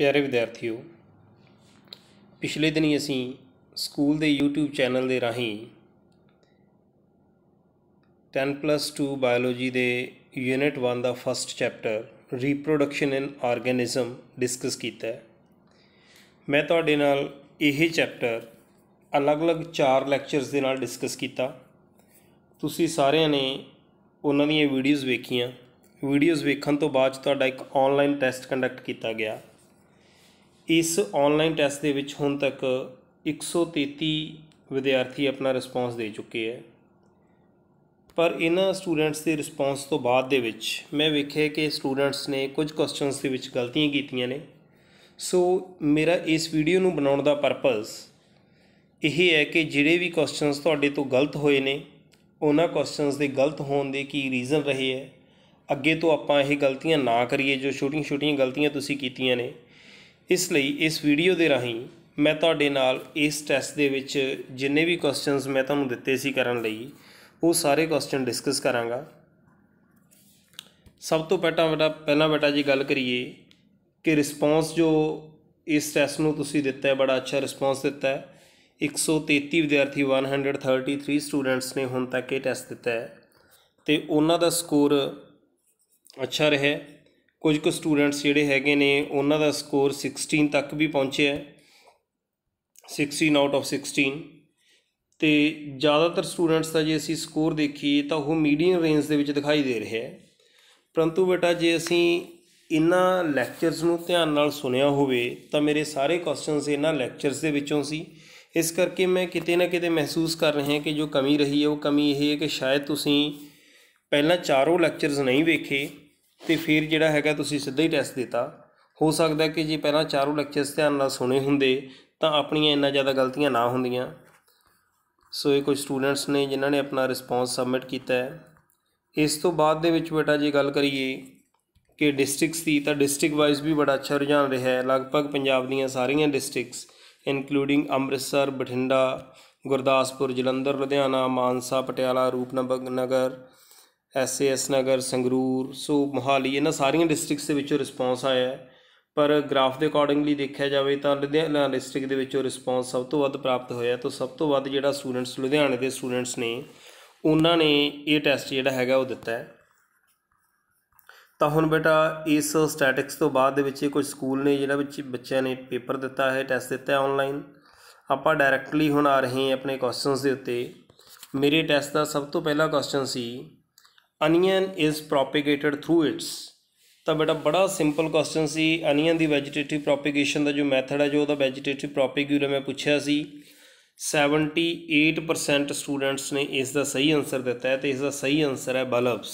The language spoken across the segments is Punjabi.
ਪਿਆਰੇ ਵਿਦਿਆਰਥੀਓ ਪਿਛਲੇ ਦਿਨੀ ਅਸੀਂ ਸਕੂਲ ਦੇ YouTube ਚੈਨਲ ਦੇ ਰਾਹੀਂ 10+2 ਬਾਇਓਲੋਜੀ ਦੇ ਯੂਨਿਟ 1 ਦਾ first chapter reproduction in organism discuss ਕੀਤਾ ਮੈਂ ਤੁਹਾਡੇ ਨਾਲ ਇਹ ਚੈਪਟਰ ਅਲੱਗ-ਅਲੱਗ 4 ਲੈਕਚਰਸ ਦੇ ਨਾਲ ਡਿਸਕਸ ਕੀਤਾ ਤੁਸੀਂ ਸਾਰਿਆਂ ਨੇ ਉਹਨਾਂ ਦੀਆਂ ਵੀਡੀਓਜ਼ ਵੇਖੀਆਂ ਵੀਡੀਓਜ਼ ਵੇਖਣ ਤੋਂ ਬਾਅਦ ਤੁਹਾਡਾ ਇੱਕ ਆਨਲਾਈਨ ਟੈਸਟ ਕੰਡਕਟ ਕੀਤਾ ਗਿਆ ਇਸ ਆਨਲਾਈਨ ਟੈਸਟ ਦੇ ਵਿੱਚ ਹੁਣ ਤੱਕ 133 ਵਿਦਿਆਰਥੀ ਆਪਣਾ ਰਿਸਪੌਂਸ ਦੇ ਚੁੱਕੇ ਹੈ ਪਰ ਇਹਨਾਂ ਸਟੂਡੈਂਟਸ ਦੇ ਰਿਸਪੌਂਸ ਤੋਂ ਬਾਅਦ ਦੇ ਵਿੱਚ ਮੈਂ ਵੇਖਿਆ ਕਿ ਸਟੂਡੈਂਟਸ ਨੇ ਕੁਝ ਕੁਐਸਚਨਸ ਦੇ ਵਿੱਚ ਗਲਤੀਆਂ ਕੀਤੀਆਂ ਨੇ ਸੋ ਮੇਰਾ ਇਸ ਵੀਡੀਓ ਨੂੰ ਬਣਾਉਣ ਦਾ ਪਰਪਸ ਇਹ ਹੈ ਕਿ ਜਿਹੜੇ ਵੀ ਕੁਐਸਚਨਸ ਤੁਹਾਡੇ ਤੋਂ ਗਲਤ ਹੋਏ ਨੇ ਉਹਨਾਂ ਕੁਐਸਚਨਸ ਦੇ ਗਲਤ ਹੋਣ ਦੇ ਕੀ ਰੀਜ਼ਨ ਰਹੇ ਹੈ ਅੱਗੇ ਤੋਂ ਆਪਾਂ ਇਹ ਗਲਤੀਆਂ ਨਾ ਕਰੀਏ ਜੋ ਛੋਟੀਆਂ-ਛੋਟੀਆਂ ਗਲਤੀਆਂ ਤੁਸੀਂ ਕੀਤੀਆਂ ਨੇ ਇਸ ਲਈ ਇਸ ਵੀਡੀਓ ਦੇ ਰਾਹੀਂ ਮੈਂ ਤੁਹਾਡੇ ਨਾਲ ਇਸ ਟੈਸਟ ਦੇ ਵਿੱਚ ਜਿੰਨੇ ਵੀ ਕੁਐਸਚਨਸ ਮੈਂ ਤੁਹਾਨੂੰ ਦਿੱਤੇ ਸੀ ਕਰਨ ਲਈ ਉਹ ਸਾਰੇ ਕੁਐਸਚਨ ਡਿਸਕਸ ਕਰਾਂਗਾ ਸਭ ਤੋਂ ਪਹਿਲਾਂ ਬੇਟਾ ਪਹਿਲਾਂ ਬੇਟਾ ਜੀ ਗੱਲ ਕਰੀਏ ਕਿ ਰਿਸਪੌਂਸ ਜੋ ਇਸ ਟੈਸਟ ਨੂੰ ਤੁਸੀਂ ਦਿੱਤਾ ਹੈ ਬੜਾ ਅੱਛਾ ਰਿਸਪੌਂਸ ਦਿੱਤਾ ਹੈ 133 ਵਿਦਿਆਰਥੀ 133 ਸਟੂਡੈਂਟਸ ਨੇ ਹੁਣ ਤੱਕ ਇਹ ਟੈਸਟ ਦਿੱਤਾ ਹੈ ਤੇ ਉਹਨਾਂ ਦਾ ਸਕੋਰ ਅੱਛਾ ਰਿਹਾ ਕੁਝ ਕੁ ਸਟੂਡੈਂਟਸ ਜਿਹੜੇ ਹੈਗੇ ਨੇ ਉਹਨਾਂ ਦਾ ਸਕੋਰ 16 ਤੱਕ ਵੀ ਪਹੁੰਚਿਆ 16 ਆਊਟ ਆਫ 16 ਤੇ ਜ਼ਿਆਦਾਤਰ ਸਟੂਡੈਂਟਸ ਦਾ ਜੇ ਅਸੀਂ ਸਕੋਰ ਦੇਖੀਏ ਤਾਂ ਉਹ ਮੀਡੀਅਮ ਰੇਂਜ ਦੇ ਵਿੱਚ ਦਿਖਾਈ ਦੇ ਰਿਹਾ ਹੈ ਪਰੰਤੂ ਬੇਟਾ ਜੇ ਅਸੀਂ ਇਨ੍ਹਾਂ ਲੈਕਚਰਸ ਨੂੰ ਧਿਆਨ ਨਾਲ ਸੁਣਿਆ ਹੋਵੇ ਤਾਂ ਮੇਰੇ ਸਾਰੇ ਕੁਐਸਚਨਸ ਇਹਨਾਂ ਲੈਕਚਰਸ ਦੇ ਵਿੱਚੋਂ ਸੀ ਇਸ ਕਰਕੇ ਮੈਂ ਕਿਤੇ ਨਾ ਕਿਤੇ ਮਹਿਸੂਸ ਕਰ ਰਿਹਾ ਕਿ ਜੋ ਕਮੀ ਰਹੀ ਹੈ ਉਹ ਕਮੀ ਇਹ ਹੈ ਕਿ ਸ਼ਾਇਦ ਤੁਸੀਂ ਪਹਿਲਾਂ ਚਾਰੋਂ ਲੈਕਚਰਸ ਨਹੀਂ ਵੇਖੇ ਤੇ ਫਿਰ ਜਿਹੜਾ ਹੈਗਾ ਤੁਸੀਂ ਸਿੱਧਾ ਹੀ ਟੈਸਟ ਦਿੱਤਾ ਹੋ ਸਕਦਾ ਕਿ ਜੇ ਪਹਿਲਾਂ ਚਾਰੋਂ ਲੈਕਚਰਸ ਧਿਆਨ ਨਾਲ ਸੁਣੇ ਹੁੰਦੇ ਤਾਂ ਆਪਣੀਆਂ ਇੰਨਾ ਜ਼ਿਆਦਾ ਗਲਤੀਆਂ ਨਾ ਹੁੰਦੀਆਂ ਸੋ ਇਹ ਕੁਝ ਸਟੂਡੈਂਟਸ ਨੇ ਜਿਨ੍ਹਾਂ ਨੇ ਆਪਣਾ ਰਿਸਪੌਂਸ ਸਬਮਿਟ ਕੀਤਾ ਹੈ ਇਸ ਤੋਂ ਬਾਅਦ ਦੇ ਵਿੱਚ ਬੇਟਾ ਜੇ ਗੱਲ ਕਰੀਏ ਕਿ ਡਿਸਟ੍ਰਿਕਟਸ ਦੀ ਤਾਂ ਡਿਸਟ੍ਰਿਕਟ ਵਾਈਜ਼ ਵੀ ਬੜਾ ਅੱਛਾ ਰੁਝਾਨ ਰਿਹਾ ਹੈ ਲਗਭਗ ਪੰਜਾਬ ਦੀਆਂ ਸਾਰੀਆਂ districts including Amritsar Bathinda Gurdaspur Jalandhar Ludhiana Mansa Patiala Rupnagar SS Nagar Sangrur so Mohali ਇਹਨਾਂ ਸਾਰੀਆਂ ਡਿਸਟ੍ਰਿਕਟਸ ਦੇ ਵਿੱਚੋਂ ਰਿਸਪੌਂਸ ਆਇਆ ਹੈ ਪਰ ਗ੍ਰਾਫ ਦੇ ਅਕੋਰਡਿੰਗਲੀ ਦੇਖਿਆ ਜਾਵੇ ਤਾਂ ਲੁਧਿਆਣਾ ਡਿਸਟ੍ਰਿਕਟ ਦੇ ਵਿੱਚੋਂ ਰਿਸਪੌਂਸ ਸਭ ਤੋਂ ਵੱਧ ਪ੍ਰਾਪਤ ਹੋਇਆ ਤਾਂ ਸਭ ਤੋਂ ਵੱਧ ਜਿਹੜਾ ਸਟੂਡੈਂਟਸ ਲੁਧਿਆਣੇ ਦੇ ਸਟੂਡੈਂਟਸ ਨੇ ਉਹਨਾਂ ਨੇ ਇਹ ਟੈਸਟ ਜਿਹੜਾ ਹੈਗਾ ਉਹ ਦਿੱਤਾ ਹੈ ਤਾਂ ਹੁਣ ਬੇਟਾ ਇਸ ਸਟੈਟਿਕਸ ਤੋਂ ਬਾਅਦ ਦੇ ਵਿੱਚ ਕੁਝ ਸਕੂਲ ਨੇ ਜਿਹੜਾ ਵਿੱਚ ਬੱਚਿਆਂ ਨੇ ਪੇਪਰ ਦਿੱਤਾ ਹੈ ਟੈਸਟ ਦਿੱਤਾ ਹੈ ਆਨਲਾਈਨ ਆਪਾਂ ਡਾਇਰੈਕਟਲੀ ਹੁਣ ਆ ਰਹੇ ਹਾਂ ਆਪਣੇ ਕੁਐਸਚਨਸ ਦੇ ਉੱਤੇ ਮੇਰੇ ਟੈਸਟ ਦਾ ਸਭ ਤੋਂ ਪਹਿਲਾ ਕੁਐਸਚਨ ਸੀ onion is propagated through its ਤਾਂ ਬੇਟਾ ਬੜਾ ਸਿੰਪਲ ਕੁਐਸਚਨ ਸੀ ਅਨੀਅਨ ਦੀ ਵੈਜੀਟੇਟਿਵ ਪ੍ਰੋਪਗੇਸ਼ਨ ਦਾ ਜੋ ਮੈਥਡ ਹੈ ਜੋ ਉਹਦਾ ਵੈਜੀਟੇਟਿਵ ਪ੍ਰੋਪੇਗੂਲਮ ਮੈਂ ਪੁੱਛਿਆ ਸੀ 78% ਸਟੂਡੈਂਟਸ ਨੇ ਇਸ ਦਾ ਸਹੀ ਆਨਸਰ ਦਿੱਤਾ ਹੈ ਤੇ ਇਸ ਦਾ ਸਹੀ ਆਨਸਰ ਹੈ ਬਲਬਸ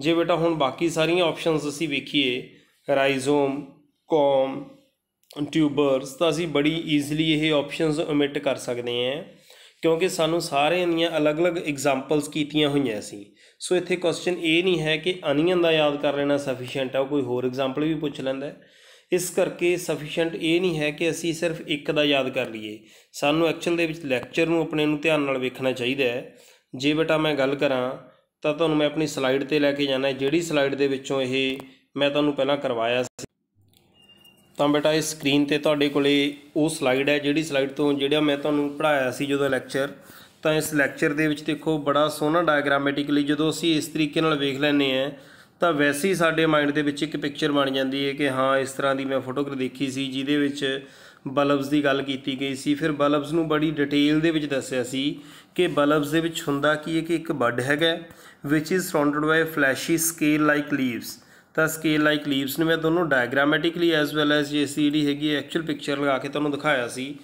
ਜੇ ਬੇਟਾ ਹੁਣ ਬਾਕੀ ਸਾਰੀਆਂ ਆਪਸ਼ਨਸ ਅਸੀਂ ਵੇਖੀਏ ਰਾਈਜ਼ੋਮ ਕੌਮ ਟਿਊਬਰਸ ਤਾਂ ਅਸੀਂ ਬੜੀ ਈਜ਼ੀਲੀ ਇਹ ਆਪਸ਼ਨਸ ਓਮਿਟ ਕਰ ਸਕਦੇ ਹਾਂ ਕਿਉਂਕਿ ਸਾਨੂੰ ਸਾਰਿਆਂ ਦੀਆਂ ਅਲੱਗ-ਅਲੱਗ ਐਗਜ਼ਾਮਪਲਸ ਕੀਤੀਆਂ ਹੋਈਆਂ ਸੀ ਸੋ ਇੱਥੇ ਕੁਐਸਚਨ ਇਹ ਨਹੀਂ ਹੈ ਕਿ ਅਨੀਅਨ ਦਾ ਯਾਦ ਕਰ ਲੈਣਾ ਸਫੀਸ਼ੀਐਂਟ ਹੈ ਕੋਈ ਹੋਰ ਐਗਜ਼ਾਮਪਲ ਵੀ ਪੁੱਛ ਲੈਂਦਾ ਹੈ ਇਸ ਕਰਕੇ ਸਫੀਸ਼ੀਐਂਟ ਇਹ ਨਹੀਂ ਹੈ ਕਿ ਅਸੀਂ ਸਿਰਫ ਇੱਕ ਦਾ ਯਾਦ ਕਰ ਲਈਏ ਸਾਨੂੰ ਐਕਚੁਅਲ ਦੇ ਵਿੱਚ ਲੈਕਚਰ ਨੂੰ ਆਪਣੇ ਨੂੰ ਧਿਆਨ ਨਾਲ ਵੇਖਣਾ ਚਾਹੀਦਾ ਹੈ ਜੇ ਬੇਟਾ ਮੈਂ ਗੱਲ ਕਰਾਂ ਤਾਂ ਤੁਹਾਨੂੰ ਮੈਂ ਆਪਣੀ ਸਲਾਈਡ ਤੇ ਲੈ ਕੇ ਜਾਣਾ ਜਿਹੜੀ ਸਲਾਈਡ ਦੇ ਵਿੱਚੋਂ ਇਹ ਮੈਂ ਤੁਹਾਨੂੰ ਪਹਿਲਾਂ ਕਰਵਾਇਆ ਸੀ ਤਾਂ ਬੇਟਾ ਇਸ ਸਕਰੀਨ ਤੇ ਤੁਹਾਡੇ ਕੋਲੇ ਉਹ ਸਲਾਈਡ ਹੈ ਜਿਹੜੀ ਸਲਾਈਡ ਤੋਂ ਜਿਹੜਾ ਮੈਂ ਤੁਹਾਨੂੰ ਪੜਾਇਆ ਸੀ ਜਦੋਂ ਲੈਕਚਰ ਤਾਂ ਇਸ ਲੈਕਚਰ ਦੇ ਵਿੱਚ ਦੇਖੋ ਬੜਾ ਸੋਹਣਾ ਡਾਇਗਰਾਮੈਟਿਕਲੀ ਜਦੋਂ ਅਸੀਂ ਇਸ ਤਰੀਕੇ ਨਾਲ ਵੇਖ ਲੈਨੇ ਆ ਤਾਂ ਵੈਸੇ ਹੀ ਸਾਡੇ ਮਾਈਂਡ ਦੇ ਵਿੱਚ ਇੱਕ ਪਿਕਚਰ ਬਣ ਜਾਂਦੀ ਹੈ ਕਿ ਹਾਂ ਇਸ ਤਰ੍ਹਾਂ ਦੀ ਮੈਂ ਫੋਟੋਗ੍ਰਾਫ ਦੇਖੀ ਸੀ ਜਿਹਦੇ ਵਿੱਚ ਬਲਬਸ ਦੀ ਗੱਲ ਕੀਤੀ ਗਈ ਸੀ ਫਿਰ ਬਲਬਸ ਨੂੰ ਬੜੀ ਡਿਟੇਲ ਦੇ ਵਿੱਚ ਦੱਸਿਆ ਸੀ ਕਿ ਬਲਬਸ ਦੇ ਵਿੱਚ ਹੁੰਦਾ ਕੀ ਹੈ ਕਿ ਇੱਕ ਬੱਡ ਹੈਗਾ which is surrounded by fleshy scale like leaves ਤਾਂ ਸਕੇਲ ਲਾਈਕ ਲੀਵਸ ਨੂੰ ਮੈਂ ਤੁਹਾਨੂੰ ਡਾਇਗ੍ਰਾਮੈਟਿਕਲੀ ਐਸ ਵੈਲ ਐਸ ਜੇ ਸੀ ਹੈਗੀ ਐਕਚੁਅਲ ਪਿਕਚਰ ਲਗਾ ਕੇ ਤੁਹਾਨੂੰ ਦਿਖਾਇਆ ਸੀ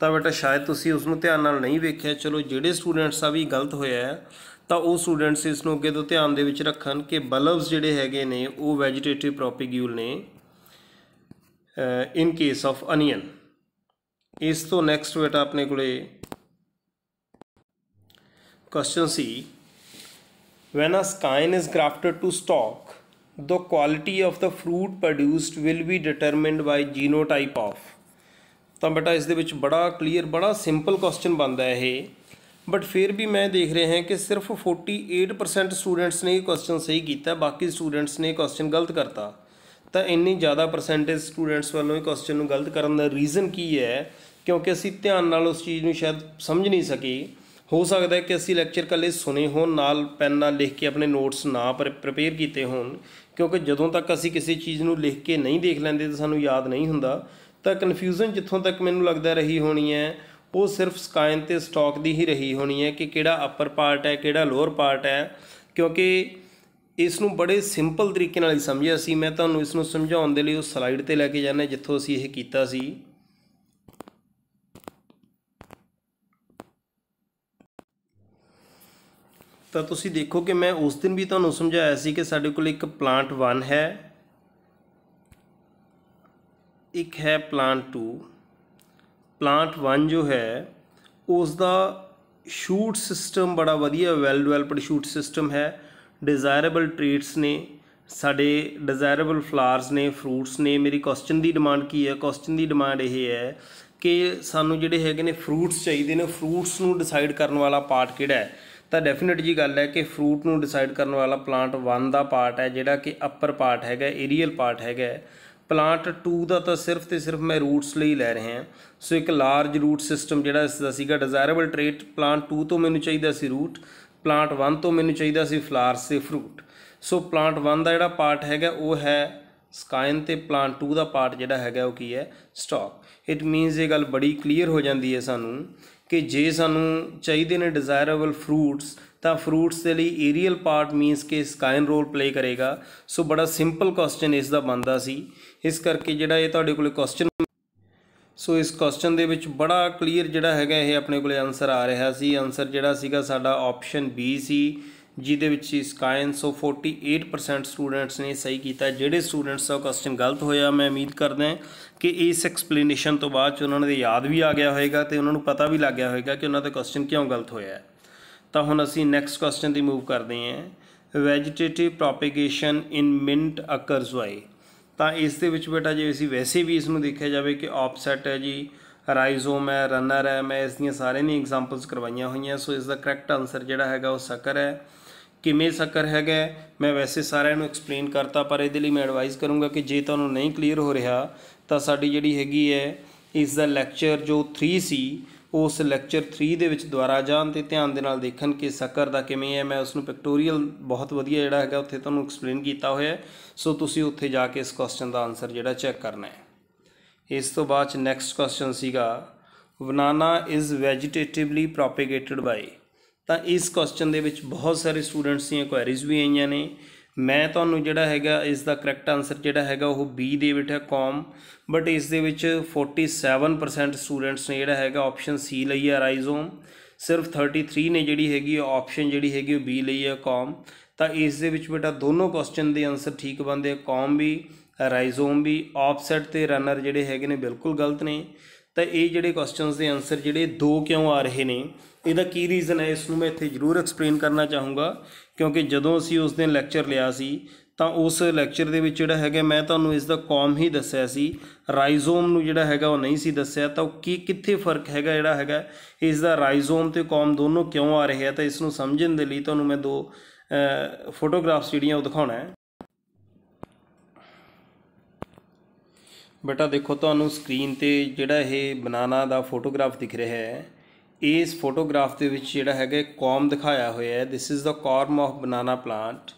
ਤਾਂ ਬੇਟਾ ਸ਼ਾਇਦ ਤੁਸੀਂ ਉਸ ਨੂੰ ਧਿਆਨ ਨਾਲ ਨਹੀਂ ਵੇਖਿਆ ਚਲੋ ਜਿਹੜੇ ਸਟੂਡੈਂਟਸ ਆ ਵੀ ਗਲਤ ਹੋਇਆ ਹੈ ਤਾਂ ਉਹ ਸਟੂਡੈਂਟਸ ਇਸ ਨੂੰ ਅੱਗੇ ਤੋਂ ਧਿਆਨ ਦੇ ਵਿੱਚ ਰੱਖਣ ਕਿ ਬਲਬਸ ਜਿਹੜੇ ਹੈਗੇ ਨੇ ਉਹ ਵੈਜੀਟੇਟਿਵ ਪ੍ਰੋਪੀਗਿਊਲ ਨੇ ਇਨ ਕੇਸ ਆਫ ਅਨੀਅਨ ਇਸ ਤੋਂ ਨੈਕਸਟ ਬੇਟਾ ਆਪਣੇ ਕੋਲੇ ਕੁਐਸਚਨ ਸੀ when a scion is grafted to stalk the quality of the fruit produced will be determined by genotype of ਤਾਂ ਬੇਟਾ ਇਸ ਦੇ ਵਿੱਚ ਬੜਾ ਕਲੀਅਰ ਬੜਾ ਸਿੰਪਲ ਕੁਐਸਚਨ ਬਣਦਾ ਹੈ ਇਹ ਬਟ ਫਿਰ ਵੀ ਮੈਂ ਦੇਖ ਰਿਹਾ ਹਾਂ ਕਿ ਸਿਰਫ 48% ਸਟੂਡੈਂਟਸ ਨੇ ਇਹ ਕੁਐਸਚਨ ਸਹੀ ਕੀਤਾ ਬਾਕੀ ਸਟੂਡੈਂਟਸ ਨੇ ਕੁਐਸਚਨ ਗਲਤ ਕਰਤਾ ਤਾਂ ਇੰਨੀ ਜ਼ਿਆਦਾ ਪਰਸੈਂਟੇਜ ਸਟੂਡੈਂਟਸ ਵੱਲੋਂ ਇਹ ਕੁਐਸਚਨ ਨੂੰ ਗਲਤ ਕਰਨ ਦਾ ਰੀਜ਼ਨ ਕੀ ਹੈ ਕਿਉਂਕਿ ਅਸੀਂ ਧਿਆਨ ਨਾਲ ਉਸ ਚੀਜ਼ ਨੂੰ ਸ਼ਾਇਦ ਸਮਝ ਨਹੀਂ ਸਕੇ ਹੋ ਸਕਦਾ ਹੈ ਕਿ ਅਸੀਂ ਲੈਕਚਰ ਕੱਲੇ ਸੁਨੇ ਹੋਣ ਨਾਲ ਪੈਨ ਨਾਲ ਲਿਖ ਕੇ ਆਪਣੇ ਨੋਟਸ ਨਾ ਪ੍ਰਿਪੇਅਰ ਕੀਤੇ ਹੋਣ ਕਿਉਂਕਿ ਜਦੋਂ ਤੱਕ ਅਸੀਂ ਕਿਸੇ ਚੀਜ਼ ਨੂੰ ਲਿਖ ਕੇ ਨਹੀਂ ਦੇਖ ਲੈਂਦੇ ਤਾਂ ਸਾਨੂੰ ਯਾਦ ਨਹੀਂ ਹੁੰਦਾ ਤਾਂ ਕਨਫਿਊਜ਼ਨ ਜਿੱਥੋਂ ਤੱਕ ਮੈਨੂੰ ਲੱਗਦਾ ਰਹੀ ਹੋਣੀ ਹੈ ਉਹ ਸਿਰਫ ਸਕਾਇਨ ਤੇ ਸਟਾਕ ਦੀ ਹੀ ਰਹੀ ਹੋਣੀ ਹੈ ਕਿ ਕਿਹੜਾ ਅਪਰ ਪਾਰਟ ਹੈ ਕਿਹੜਾ ਲੋਅਰ ਪਾਰਟ ਹੈ ਕਿਉਂਕਿ ਇਸ ਨੂੰ ਬੜੇ ਸਿੰਪਲ ਤਰੀਕੇ ਨਾਲ ਹੀ ਸਮਝਿਆ ਸੀ ਮੈਂ ਤੁਹਾਨੂੰ ਇਸ ਨੂੰ ਸਮਝਾਉਣ ਦੇ ਲਈ ਉਹ ਸਲਾਈਡ ਤੇ ਲੈ ਕੇ ਜਾਣਾ ਜਿੱਥੋਂ ਅਸੀਂ ਇਹ ਕੀਤਾ ਸੀ ਤਾਂ ਤੁਸੀਂ ਦੇਖੋ ਕਿ ਮੈਂ ਉਸ ਦਿਨ ਵੀ ਤੁਹਾਨੂੰ ਸਮਝਾਇਆ ਸੀ ਕਿ ਸਾਡੇ ਕੋਲ ਇੱਕ ਪਲਾਂਟ 1 ਹੈ ਇੱਕ ਹੈ ਪਲਾਂਟ 2 ਪਲਾਂਟ 1 ਜੋ ਹੈ ਉਸ ਦਾ ਸ਼ੂਟ ਸਿਸਟਮ ਬੜਾ ਵਧੀਆ ਵੈਲ ਡਿਵੈਲਪਡ ਸ਼ੂਟ ਸਿਸਟਮ ਹੈ ਡਿਜ਼ਾਇਰੇਬਲ ਟ੍ਰੀਟਸ ਨੇ ਸਾਡੇ ਡਿਜ਼ਾਇਰੇਬਲ ਫਲਾਵਰਸ ਨੇ ਫਰੂਟਸ ਨੇ ਮੇਰੀ ਕੁਐਸਚਨ ਦੀ ਡਿਮਾਂਡ ਕੀ ਹੈ ਕੁਐਸਚਨ ਦੀ ਡਿਮਾਂਡ ਇਹ ਹੈ ਕਿ ਸਾਨੂੰ ਜਿਹੜੇ ਹੈਗੇ ਨੇ ਫਰੂਟਸ ਚਾਹੀਦੇ ਨੇ ਫਰੂਟਸ ਨੂੰ ਡਿਸਾਈਡ ਕਰਨ ਵਾਲਾ ਪਾਰਟ ਕਿਹੜਾ ਹੈ ਤਾਂ ਡੈਫੀਨਿਟ ਜੀ ਗੱਲ ਹੈ ਕਿ ਫਰੂਟ ਨੂੰ ਡਿਸਾਈਡ ਕਰਨ ਵਾਲਾ ਪਲਾਂਟ 1 ਦਾ ਪਾਰਟ ਹੈ ਜਿਹੜਾ ਕਿ ਅਪਰ ਪਾਰਟ ਹੈਗਾ ਏਰੀਅਲ ਪਾਰਟ ਹੈਗਾ ਪਲਾਂਟ 2 ਦਾ ਤਾਂ ਸਿਰਫ ਤੇ ਸਿਰਫ ਮੈਂ ਰੂਟਸ ਲਈ ਲੈ ਰਹੇ ਹਾਂ ਸੋ ਇੱਕ ਲਾਰਜ ਰੂਟ ਸਿਸਟਮ ਜਿਹੜਾ ਇਸ ਦਾ ਸੀਗਾ ਡਿਜ਼ਾਇਰੇਬਲ ਟ੍ਰੇਟ ਪਲਾਂਟ 2 ਤੋਂ ਮੈਨੂੰ ਚਾਹੀਦਾ ਸੀ ਰੂਟ ਪਲਾਂਟ 1 ਤੋਂ ਮੈਨੂੰ ਚਾਹੀਦਾ ਸੀ ਫਲਾਰਸ ਤੇ ਫਰੂਟ ਸੋ ਪਲਾਂਟ 1 ਦਾ ਜਿਹੜਾ ਪਾਰਟ ਹੈਗਾ ਉਹ ਹੈ ਸਕਾਇਨ ਤੇ ਪਲਾਂਟ 2 ਦਾ ਪਾਰਟ ਜਿਹੜਾ ਹੈਗਾ ਉਹ ਕੀ ਹੈ ਸਟਾਕ ਇਟ ਮੀਨਸ ਇਹ ਗੱਲ ਬੜੀ ਕਲੀਅਰ ਹੋ ਜਾਂਦੀ ਹੈ ਸਾਨੂੰ ਕਿ ਜੇ ਸਾਨੂੰ ਚਾਹੀਦੇ ਨੇ ਡਿਜ਼ਾਇਰੇਬਲ ਫਰੂਟਸ ਤਾਂ ਫਰੂਟਸ ਦੇ ਲਈ ਏਰੀਅਲ ਪਾਰਟ ਮੀਨਸ ਕਿ ਸਕਾਇਨ ਰੋਲ ਪਲੇ ਕਰੇਗਾ ਸੋ ਬੜਾ ਸਿੰਪਲ ਕੁਐਸਚਨ ਇਸ ਦਾ ਬੰਦਾ ਸੀ ਇਸ ਕਰਕੇ ਜਿਹੜਾ ਇਹ ਤੁਹਾਡੇ ਕੋਲੇ ਕੁਐਸਚਨ ਸੋ ਇਸ ਕੁਐਸਚਨ ਦੇ ਵਿੱਚ ਬੜਾ ਕਲੀਅਰ ਜਿਹੜਾ ਹੈਗਾ ਇਹ ਆਪਣੇ ਕੋਲੇ ਆਨਸਰ ਆ ਰਿਹਾ ਸੀ ਆਨਸਰ ਜਿਹੜਾ ਸੀਗਾ ਸਾਡਾ ਆਪਸ਼ਨ ਬੀ ਸੀ ਜਿਹਦੇ ਵਿੱਚ ਇਸ ਕਾਇਨ ਸੋ 48% ਸਟੂਡੈਂਟਸ ਨੇ ਸਹੀ ਕੀਤਾ ਜਿਹੜੇ ਸਟੂਡੈਂਟਸ ਦਾ ਕੁਐਸਚਨ ਗਲਤ ਹੋਇਆ ਮੈਂ ਉਮੀਦ ਕਰਦਾ ਹਾਂ ਕਿ ਇਸ ਐਕਸਪਲੇਨੇਸ਼ਨ ਤੋਂ ਬਾਅਦ ਚ ਉਹਨਾਂ ਦੇ ਯਾਦ ਵੀ ਆ ਗਿਆ ਹੋਵੇਗਾ ਤੇ ਉਹਨਾਂ ਨੂੰ ਪਤਾ ਵੀ ਲੱਗ ਗਿਆ ਹੋਵੇਗਾ ਕਿ ਉਹਨਾਂ ਦਾ ਕੁਐਸਚਨ ਕਿਉਂ ਗਲਤ ਹੋਇਆ ਹੈ ਤਾਂ ਹੁਣ ਅਸੀਂ ਨੈਕਸਟ ਕੁਐਸਚਨ ਦੀ ਮੂਵ ਕਰਦੇ ਹਾਂ vegetative propagation in mint occurs by ਤਾਂ ਇਸ ਦੇ ਵਿੱਚ ਬੇਟਾ ਜੇ ਅਸੀਂ ਵੈਸੇ ਵੀ ਇਸ ਨੂੰ ਦੇਖਿਆ ਜਾਵੇ ਕਿ ਆਫਸੈਟ ਹੈ ਜੀ ਰਾਈਜ਼ੋਮ ਹੈ ਰਨਰ ਹੈ ਮੈਂ ਇਸ ਦੀਆਂ ਸਾਰੇ ਨਹੀਂ ਐਗਜ਼ਾਮਪਲਸ ਕਰਵਾਈਆਂ ਹੋਈਆਂ ਸੋ ਇਸ ਦਾ ਕਰੈਕਟ ਆਨਸਰ ਜਿਹੜਾ ਹੈਗਾ ਉਹ ਸਕਰ ਹੈ ਕਿਵੇਂ ਸਕਰ ਹੈਗਾ ਮੈਂ ਵੈਸੇ ਸਾਰਿਆਂ ਨੂੰ ਐਕਸਪਲੇਨ ਕਰਤਾ ਪਰ ਇਹਦੇ ਲਈ ਮੈਂ ਐਡਵਾਈਸ ਕਰੂੰਗਾ ਕਿ ਜੇ ਤੁਹਾਨੂੰ ਨਹੀਂ ਕਲੀਅਰ ਹੋ ਰਿਹਾ ਤਾਂ ਸਾਡੀ ਜਿਹੜੀ ਹੈਗੀ ਹੈ ਇਸ ਦਾ ਲੈਕਚਰ ਜੋ 3 ਸੀ ਉਸ ਲੈਕਚਰ 3 ਦੇ ਵਿੱਚ ਦੁਆਰਾ ਜਾਣ ਤੇ ਧਿਆਨ ਦੇ ਨਾਲ ਦੇਖਣ ਕਿ ਸਕਰ ਦਾ ਕਿਵੇਂ ਹੈ ਮੈਂ ਉਸ ਨੂੰ ਪਿਕਟੋਰੀਅਲ ਬਹੁਤ ਵਧੀਆ ਜਿਹੜਾ ਹੈਗਾ ਉੱਥੇ ਤੁਹਾਨੂੰ ਐਕਸਪਲੇਨ ਕੀਤਾ ਹੋਇਆ ਸੋ ਤੁਸੀਂ ਉੱਥੇ ਜਾ ਕੇ ਇਸ ਕੁਐਸਚਨ ਦਾ ਆਨਸਰ ਜਿਹੜਾ ਚੈੱਕ ਕਰਨਾ ਹੈ ਇਸ ਤੋਂ ਬਾਅਦ ਨੈਕਸਟ ਕੁਐਸਚਨ ਸੀਗਾ ਬਨਾਨਾ ਇਜ਼ ਵੈਜੀਟੇਟਿਵਲੀ ਪ੍ਰੋਪੇਗੇਟਡ ਬਾਈ ਤਾਂ ਇਸ ਕੁਐਸਚਨ ਦੇ ਵਿੱਚ ਬਹੁਤ ਸਾਰੇ ਸਟੂਡੈਂਟਸ ਦੀਆਂ ਕੁਐਰੀਜ਼ ਵੀ ਆਈਆਂ ਨੇ ਮੈਂ ਤੁਹਾਨੂੰ ਜਿਹੜਾ ਹੈਗਾ ਇਸ ਦਾ ਕਰੈਕਟ ਆਨਸਰ ਜਿਹੜਾ ਹੈਗਾ ਉਹ ਬੀ ਦੇ ਵਿੱਚ ਹੈ ਬਟ ਇਸ ਦੇ ਵਿੱਚ 47% ਸਟੂਡੈਂਟਸ ਨੇ ਜਿਹੜਾ ਹੈਗਾ ਆਪਸ਼ਨ ਸੀ ਲਈ ਹੈ ਰਾਈਜ਼ੋਮ ਸਿਰਫ 33 ਨੇ ਜਿਹੜੀ ਹੈਗੀ ਆਪਸ਼ਨ ਜਿਹੜੀ ਹੈਗੀ ਉਹ ਬੀ ਲਈ ਹੈ ਕੌਮ ਤਾਂ ਇਸ ਦੇ ਵਿੱਚ ਬੇਟਾ ਦੋਨੋਂ ਕੁਐਸਚਨ ਦੇ ਆਨਸਰ ਠੀਕ ਬੰਦੇ ਕਾਮ ਵੀ ਰਾਈਜ਼ੋਮ ਵੀ ਆਫਸੈਟ ਤੇ ਰਨਰ ਜਿਹੜੇ ਹੈਗੇ ਨੇ ਬਿਲਕੁਲ ਗਲਤ ਨੇ ਤਾਂ ਇਹ ਜਿਹੜੇ ਕੁਐਸਚਨਸ ਦੇ ਆਨਸਰ ਜਿਹੜੇ ਦੋ ਕਿਉਂ ਆ ਰਹੇ ਨੇ ਇਹਦਾ ਕੀ ਰੀਜ਼ਨ ਹੈ ਇਸ ਨੂੰ ਮੈਂ ਇੱਥੇ ਜ਼ਰੂਰ ਐਕਸਪਲੇਨ ਕਰਨਾ ਚਾਹੂੰਗਾ ਕਿਉਂਕਿ ਜਦੋਂ ਅਸੀਂ ਉਸ ਦਿਨ ਲੈਕਚਰ ਲਿਆ ਸੀ ਤਾਂ ਉਸ ਲੈਕਚਰ ਦੇ ਵਿੱਚ ਜਿਹੜਾ ਹੈਗਾ ਮੈਂ ਤੁਹਾਨੂੰ ਇਸ ਦਾ ਕੌਮ ਹੀ ਦੱਸਿਆ ਸੀ ਰਾਈਜ਼ੋਮ ਨੂੰ ਜਿਹੜਾ ਹੈਗਾ ਉਹ ਨਹੀਂ ਸੀ ਦੱਸਿਆ ਤਾਂ ਕੀ ਕਿੱਥੇ ਫਰਕ ਹੈਗਾ ਜਿਹੜਾ ਹੈਗਾ ਇਸ ਦਾ ਰਾਈਜ਼ੋਮ ਤੇ ਕੌਮ ਦੋਨੋਂ ਕਿਉਂ ਆ ਰਹੇ ਆ ਤਾਂ ਇਸ ਨੂੰ ਸਮਝਣ ਦੇ ਲਈ ਤੁਹਾਨੂੰ ਮੈਂ ਦੋ ਫੋਟੋਗ੍ਰਾਫਸ ਜਿਹੜੀਆਂ ਉਹ ਦਿਖਾਉਣਾ ਹੈ ਬੇਟਾ ਦੇਖੋ ਤੁਹਾਨੂੰ ਸਕਰੀਨ ਤੇ ਜਿਹੜਾ ਇਹ ਬਨਾਨਾ ਦਾ ਫੋਟੋਗ੍ਰਾਫ ਦਿਖ ਰਿਹਾ ਹੈ ਇਸ ਫੋਟੋਗ੍ਰਾਫ ਦੇ ਵਿੱਚ ਜਿਹੜਾ ਹੈਗਾ ਕੌਮ ਦਿਖਾਇਆ ਹੋਇਆ ਹੈ this is the corm of banana plant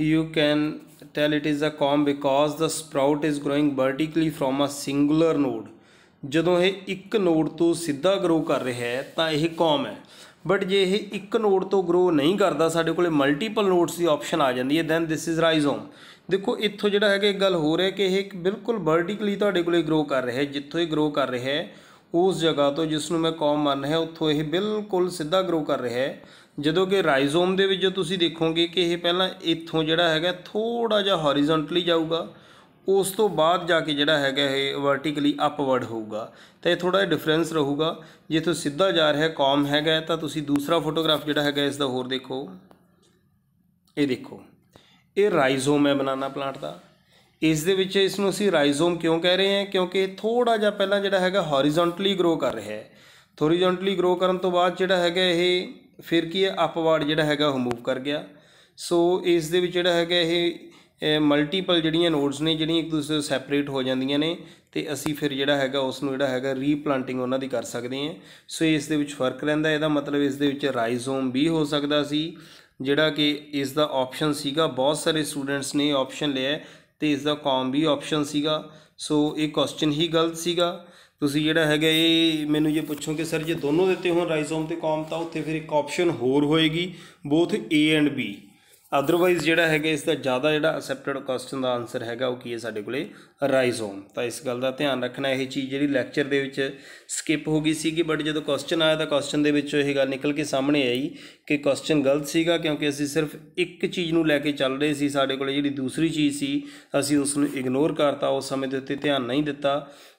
you can tell it is a corm because the sprout is growing vertically from a singular node ਜਦੋਂ ਇਹ ਇੱਕ ਨੋਡ ਤੋਂ ਸਿੱਧਾ ਗਰੋ ਕਰ ਰਿਹਾ ਹੈ ਤਾਂ ਇਹ ਕੌਮ ਹੈ ਬਟ ਜੇ ਇਹ ਇੱਕ ਨੋਡ ਤੋਂ ਗਰੋ ਨਹੀਂ ਕਰਦਾ ਸਾਡੇ ਕੋਲੇ ਮਲਟੀਪਲ ਨੋਡਸ ਦੀ ਆਪਸ਼ਨ ਆ ਜਾਂਦੀ ਹੈ ਦੈਨ ਥਿਸ ਇਜ਼ ਰਾਈਜ਼ੋਮ ਦੇਖੋ ਇੱਥੋਂ ਜਿਹੜਾ ਹੈਗਾ ਇੱਕ ਗੱਲ ਹੋ ਰਿਹਾ ਕਿ ਇਹ ਬਿਲਕੁਲ ਵਰਟੀਕਲੀ ਤੁਹਾਡੇ ਕੋਲੇ ਗਰੋ ਕਰ ਰਿਹਾ ਹੈ ਜਿੱਥੋਂ ਇਹ ਗਰੋ ਕਰ ਰਿਹਾ ਹੈ ਉਸ ਜਗ੍ਹਾ ਤੋਂ ਜਿਸ ਨੂੰ ਮੈਂ ਕੌਮ ਮੰਨ ਹੈ ਉੱਥੋਂ ਇਹ ਬਿਲਕੁਲ ਸਿੱਧਾ ਗਰੋ ਕਰ ਰਿਹਾ ਹੈ ਜਦੋਂ ਕਿ ਰਾਈਜ਼ੋਮ ਦੇ ਵਿੱਚ ਜੇ ਤੁਸੀਂ ਦੇਖੋਗੇ ਕਿ ਇਹ ਪਹਿਲਾਂ ਇੱਥੋਂ ਜਿਹੜਾ ਹੈਗਾ ਥੋੜਾ ਜਿਹਾ ਹੌਰੀਜ਼ੌਂਟਲੀ ਜਾਊਗਾ ਉਸ ਤੋਂ ਬਾਅਦ ਜਾ ਕੇ ਜਿਹੜਾ ਹੈਗਾ ਇਹ ਵਰਟੀਕਲੀ ਅਪਵਰਡ ਹੋਊਗਾ ਤਾਂ ਇਹ ਥੋੜਾ ਜਿਹਾ ਡਿਫਰੈਂਸ ਰਹੂਗਾ ਜਿੱਥੋਂ ਸਿੱਧਾ ਜਾ ਰਿਹਾ ਕੌਮ ਹੈਗਾ ਤਾਂ ਤੁਸੀਂ ਦੂਸਰਾ ਫੋਟੋਗ੍ਰਾਫ ਜਿਹੜਾ ਹੈਗਾ ਇਸ ਦਾ ਹੋਰ ਦੇਖੋ ਇਹ ਦੇਖੋ ਇਹ ਰਾਈਜ਼ੋਮ ਹੈ ਬਨਾਨਾ ਪਲਾਂਟ ਦਾ ਇਸ ਦੇ ਵਿੱਚ ਇਸ ਨੂੰ ਅਸੀਂ ਰਾਈਜ਼ੋਮ ਕਿਉਂ ਕਹਿ ਰਹੇ ਹਾਂ ਕਿਉਂਕਿ ਥੋੜਾ ਜਿਹਾ ਪਹਿਲਾਂ ਜਿਹੜਾ ਹੈਗਾ ਹੌਰੀਜ਼ੌਂਟਲੀ ਗਰੋ ਕਰ ਰਿਹਾ ਹੈ ਹੌਰੀਜ਼ੌਂਟਲੀ ਗਰੋ ਕਰਨ ਤੋਂ ਬਾਅਦ ਜਿਹੜਾ ਹੈਗਾ ਇਹ ਫਿਰ ਕੀ ਹੈ ਅਪਵਾਰਡ ਜਿਹੜਾ ਹੈਗਾ ਉਹ ਮੂਵ ਕਰ ਗਿਆ ਸੋ ਇਸ ਦੇ ਵਿੱਚ ਜਿਹੜਾ ਹੈਗਾ ਇਹ ਮਲਟੀਪਲ ਜਿਹੜੀਆਂ ਨੋਡਸ ਨੇ ਜਿਹੜੀਆਂ ਇੱਕ ਦੂਸਰੇ ਤੋਂ ਸੈਪਰੇਟ ਹੋ ਜਾਂਦੀਆਂ ਨੇ ਤੇ ਅਸੀਂ ਫਿਰ ਜਿਹੜਾ ਹੈਗਾ ਉਸ ਨੂੰ ਜਿਹੜਾ ਹੈਗਾ ਰੀਪਲਾਂਟਿੰਗ ਉਹਨਾਂ ਦੀ ਕਰ ਸਕਦੇ ਹਾਂ ਸੋ ਇਸ ਦੇ ਵਿੱਚ ਫਰਕ ਰਹਿੰਦਾ ਇਹਦਾ ਮਤਲਬ ਇਸ ਦੇ ਵਿੱਚ ਰਾਈਜ਼ੋਮ ਵੀ ਹੋ ਸਕਦਾ ਸੀ ਜਿਹੜਾ ਕਿ ਇਸ ਦਾ ਆਪਸ਼ਨ ਸੀਗਾ ਬਹੁਤ ਸਾਰੇ ਸਟੂਡੈਂਟਸ ਨੇ ਆਪਸ਼ਨ ਲਿਆ ਤੇ ਇਸ ਦਾ ਕੌਮ ਵੀ ਆਪਸ਼ਨ ਸੀਗਾ ਸੋ ਇਹ ਕੁਐਸਚਨ ਹੀ ਗਲਤ ਸੀਗਾ ਤੁਸੀਂ ਜਿਹੜਾ ਹੈਗਾ ਇਹ ਮੈਨੂੰ ਜੇ ਪੁੱਛੋ ਕਿ ਸਰ ਜੇ ਦੋਨੋਂ ਦਿੱਤੇ ਹੋਣ ਰਾਈਜ਼ੋਮ ਤੇ ਕੌਮ ਤਾਂ ਉੱਥੇ ਫਿਰ ਇੱਕ ਆਪਸ਼ਨ ਹੋਰ ਹੋਏਗੀ both A and B otherwise ਜਿਹੜਾ ਹੈਗਾ ਇਸ ਦਾ ਜ਼ਿਆਦਾ ਜਿਹੜਾ ਅਸੈਪਟਡ ਕੁਐਸਚਨ ਦਾ ਆਨਸਰ ਹੈਗਾ ਉਹ ਕੀ ਹੈ ਸਾਡੇ ਕੋਲੇ ਰਾਈਜ਼ੋਮ ਤਾਂ ਇਸ ਗੱਲ ਦਾ ਧਿਆਨ ਰੱਖਣਾ ਇਹ ਚੀਜ਼ ਜਿਹੜੀ ਲੈਕਚਰ ਦੇ ਵਿੱਚ ਸਕਿਪ ਹੋ ਗਈ ਸੀਗੀ ਬਟ ਜਦੋਂ ਕੁਐਸਚਨ ਆਇਆ ਤਾਂ ਕੁਐਸਚਨ ਦੇ ਵਿੱਚੋਂ ਇਹ ਗੱਲ ਨਿਕਲ ਕੇ ਸਾਹਮਣੇ ਆਈ ਕਿ ਕੁਐਸਚਨ ਗਲਤ ਸੀਗਾ ਕਿਉਂਕਿ ਅਸੀਂ ਸਿਰਫ ਇੱਕ ਚੀਜ਼ ਨੂੰ ਲੈ ਕੇ ਚੱਲ ਰਹੇ ਸੀ ਸਾਡੇ ਕੋਲੇ ਜਿਹੜੀ ਦੂਸਰੀ ਚੀਜ਼ ਸੀ ਅਸੀਂ ਉਸ ਨੂੰ ਇਗਨੋਰ ਕਰਤਾ ਉਸ ਸਮੇਂ ਦੇ ਉੱਤੇ ਧਿਆਨ ਨਹੀਂ ਦਿੱਤਾ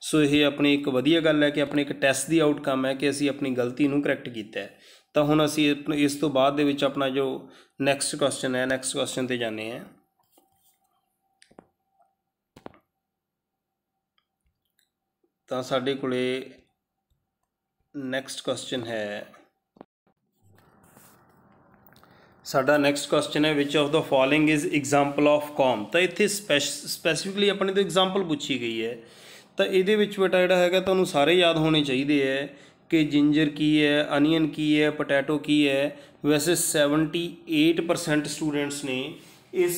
ਸੋ ਇਹ ਆਪਣੀ ਇੱਕ ਵਧੀਆ ਗੱਲ ਹੈ ਕਿ ਆਪਣੇ ਇੱਕ ਟੈਸਟ ਦੀ ਆਊਟਕਮ ਹੈ ਕਿ ਅਸੀਂ ਆਪਣੀ ਗਲਤੀ ਨੂੰ ਕਰੈਕਟ ਕੀਤਾ ਹੈ ਤਾਂ ਹੁਣ ਅਸੀਂ ਇਸ ਤੋਂ ਬਾਅਦ ਦੇ ਵਿੱਚ ਆਪਣਾ ਜੋ ਨੈਕਸਟ ਕੁਐਸਚਨ ਹੈ ਨੈਕਸਟ ਕੁਐਸਚਨ ਤੇ ਜਾਂਦੇ ਹਾਂ ਤਾਂ ਸਾਡੇ ਕੋਲੇ ਨੈਕਸਟ ਕੁਐਸਚਨ ਹੈ ਸਾਡਾ ਨੈਕਸਟ ਕੁਐਸਚਨ ਹੈ which of the following is example of corm ਤਾਂ ਇੱਥੇ ਸਪੈਸੀਫਿਕਲੀ ਆਪਣੇ ਤੋਂ ਐਗਜ਼ਾਮਪਲ ਪੁੱਛੀ ਗਈ ਹੈ ਤਾਂ ਇਹਦੇ ਵਿੱਚ ਬੇਟਾ ਜਿਹੜਾ ਹੈਗਾ ਤੁਹਾਨੂੰ ਸਾਰੇ ਯਾਦ ਹੋਣੇ ਚਾਹੀਦੇ ਹੈ कि ਜਿੰਜਰ ਕੀ ਹੈ अनियन ਕੀ ਹੈ ਪੋਟੈਟੋ ਕੀ ਹੈ वैसे 78% ਸਟੂਡੈਂਟਸ ਨੇ ਇਸ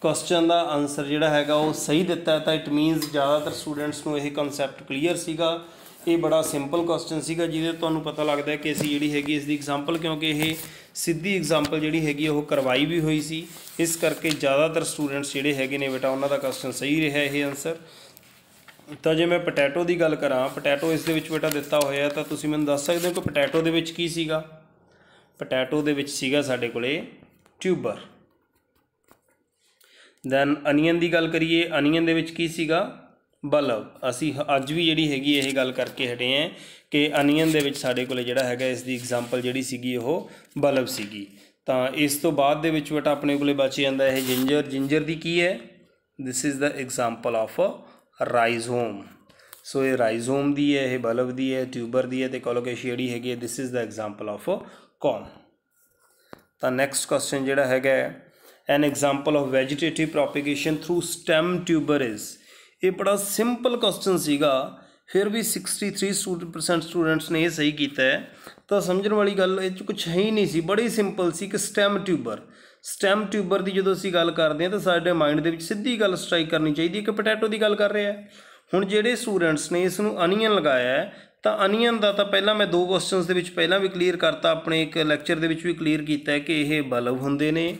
ਕੁਐਸਚਨ ਦਾ ਆਨਸਰ ਜਿਹੜਾ ਹੈਗਾ ਉਹ ਸਹੀ ਦਿੱਤਾ ਤਾਂ ਇਟ ਮੀਨਸ ਜ਼ਿਆਦਾਤਰ ਸਟੂਡੈਂਟਸ ਨੂੰ ਇਹ ਕਨਸੈਪਟ ਕਲੀਅਰ ਸੀਗਾ ਇਹ ਬੜਾ ਸਿੰਪਲ ਕੁਐਸਚਨ ਸੀਗਾ ਜਿਹਦੇ ਤੁਹਾਨੂੰ ਪਤਾ ਲੱਗਦਾ ਹੈ ਕਿ ਅਸੀਂ ਜਿਹੜੀ ਹੈਗੀ ਇਸ ਦੀ ਐਗਜ਼ਾਮਪਲ ਕਿਉਂਕਿ ਇਹ ਸਿੱਧੀ ਐਗਜ਼ਾਮਪਲ ਜਿਹੜੀ ਹੈਗੀ ਉਹ ਕਰਵਾਈ ਵੀ ਹੋਈ ਸੀ ਇਸ ਕਰਕੇ ਜ਼ਿਆਦਾਤਰ ਸਟੂਡੈਂਟਸ ਜਿਹੜੇ ਹੈਗੇ ਨੇ ਬੇਟਾ ਉਹਨਾਂ ਦਾ ਕੁਐਸਚਨ ਸਹੀ ਰਿਹਾ ਇਹ ਆਨਸਰ ਤਾਂ ਜੇ ਮੈਂ ਪੋਟੈਟੋ ਦੀ ਗੱਲ ਕਰਾਂ ਪੋਟੈਟੋ ਇਸ ਦੇ ਵਿੱਚ ਬੇਟਾ ਦਿੱਤਾ ਹੋਇਆ ਤਾਂ ਤੁਸੀਂ ਮੈਨੂੰ ਦੱਸ ਸਕਦੇ ਹੋ ਕਿ ਪੋਟੈਟੋ ਦੇ ਵਿੱਚ ਕੀ ਸੀਗਾ ਪੋਟੈਟੋ ਦੇ ਵਿੱਚ ਸੀਗਾ ਸਾਡੇ ਕੋਲੇ ਟਿਊਬਰ ਦੈਨ ਅਨੀਅਨ ਦੀ ਗੱਲ ਕਰੀਏ ਅਨੀਅਨ ਦੇ ਵਿੱਚ ਕੀ ਸੀਗਾ ਬਲਬ ਅਸੀਂ ਅੱਜ ਵੀ ਜਿਹੜੀ ਹੈਗੀ ਇਹ ਗੱਲ ਕਰਕੇ ਹਟੇ ਆਂ ਕਿ ਅਨੀਅਨ ਦੇ ਵਿੱਚ ਸਾਡੇ ਕੋਲੇ ਜਿਹੜਾ ਹੈਗਾ ਇਸ ਦੀ ਐਗਜ਼ਾਮਪਲ ਜਿਹੜੀ ਸੀਗੀ ਉਹ ਬਲਬ ਸੀਗੀ ਤਾਂ ਇਸ ਤੋਂ ਬਾਅਦ ਦੇ ਵਿੱਚ ਬੇਟਾ ਆਪਣੇ ਕੋਲੇ ਬਚ ਜਾਂਦਾ ਇਹ ਜਿੰਜਰ ਜਿੰਜਰ ਦੀ ਕੀ ਹੈ this is the example of a rhizome so ਇਹ ਰਾਈਜ਼ੋਮ ਦੀ ਹੈ ਇਹ ਬਲਬ ਦੀ ਹੈ ਟਿਊਬਰ ਦੀ ਹੈ ਤੇ ਕੋਲੋਕੇਸ਼ੀ ਜਿਹੜੀ ਹੈਗੀ ਹੈ this is the example of corm ਤਾਂ ਨੈਕਸਟ ਕੁਐਸਚਨ ਜਿਹੜਾ ਹੈਗਾ ਹੈ an example of vegetative propagation through stem tuber is ਇਹ ਬੜਾ ਸਿੰਪਲ ਕੁਐਸਚਨ ਸੀਗਾ ਫਿਰ ਵੀ 63% ਸਟੂਡੈਂਟਸ ਨੇ ਇਹ ਸਹੀ ਕੀਤਾ ਹੈ ਤਾਂ ਸਮਝਣ ਵਾਲੀ ਗੱਲ ਇਹ ਚ ਕੁਝ ਹੈ ਹੀ ਨਹੀਂ ਸੀ ਬੜੀ ਸਿੰਪਲ ਸੀ ਕਿ ਸਟੈਮ ਟਿਊਬਰ ਸਟੈਮ ਟਿਊਬਰ ਦੀ ਜਦੋਂ ਅਸੀਂ ਗੱਲ ਕਰਦੇ ਹਾਂ ਤਾਂ ਸਾਡੇ ਮਾਈਂਡ ਦੇ ਵਿੱਚ ਸਿੱਧੀ ਗੱਲ ਸਟ੍ਰਾਈਕ ਕਰਨੀ ਚਾਹੀਦੀ ਹੈ ਕਿ ਪੋਟੈਟੋ ਦੀ ਗੱਲ ਕਰ ਰਿਹਾ ਹੈ ਹੁਣ ਜਿਹੜੇ ਸਟੂਡੈਂਟਸ ਨੇ ਇਸ ਨੂੰ ਅਨੀਅਨ ਲਗਾਇਆ ਹੈ ਤਾਂ ਅਨੀਅਨ ਦਾ ਤਾਂ ਪਹਿਲਾਂ ਮੈਂ ਦੋ ਕੁਐਸਚਨਸ ਦੇ ਵਿੱਚ ਪਹਿਲਾਂ ਵੀ ਕਲੀਅਰ ਕਰਤਾ ਆਪਣੇ ਇੱਕ ਲੈਕਚਰ ਦੇ ਵਿੱਚ ਵੀ ਕਲੀਅਰ ਕੀਤਾ ਹੈ ਕਿ ਇਹ ਬਲਬ ਹੁੰਦੇ ਨੇ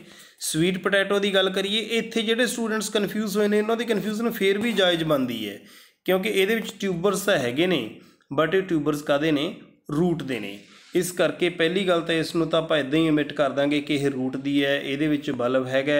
ਸਵੀਟ ਪੋਟੈਟੋ ਦੀ ਗੱਲ ਕਰੀਏ ਇੱਥੇ ਜਿਹੜੇ ਸਟੂਡੈਂਟਸ ਕਨਫਿਊਜ਼ ਹੋਏ ਨੇ ਇਹਨਾਂ ਦੀ ਕਨਫਿਊਜ਼ਨ ਫੇਰ ਵੀ ਜਾਇਜ਼ ਬਣਦੀ ਹੈ ਕਿਉਂਕਿ ਇਹਦੇ ਵਿੱਚ ਟਿਊਬਰਸ ਤਾਂ ਹੈਗੇ ਨੇ ਬਟ ਇਹ ਟਿਊਬਰਸ ਕਾਦੇ ਨੇ ਰੂਟ ਦੇ ਨੇ ਇਸ ਕਰਕੇ ਪਹਿਲੀ ਗੱਲ ਤਾਂ ਇਸ ਨੂੰ ਤਾਂ ਆਪਾਂ ਇਦਾਂ ਹੀ ਐਮਿਟ ਕਰ ਦਾਂਗੇ ਕਿ ਇਹ ਰੂਟ ਦੀ ਹੈ ਇਹਦੇ ਵਿੱਚ ਬਲਬ ਹੈਗਾ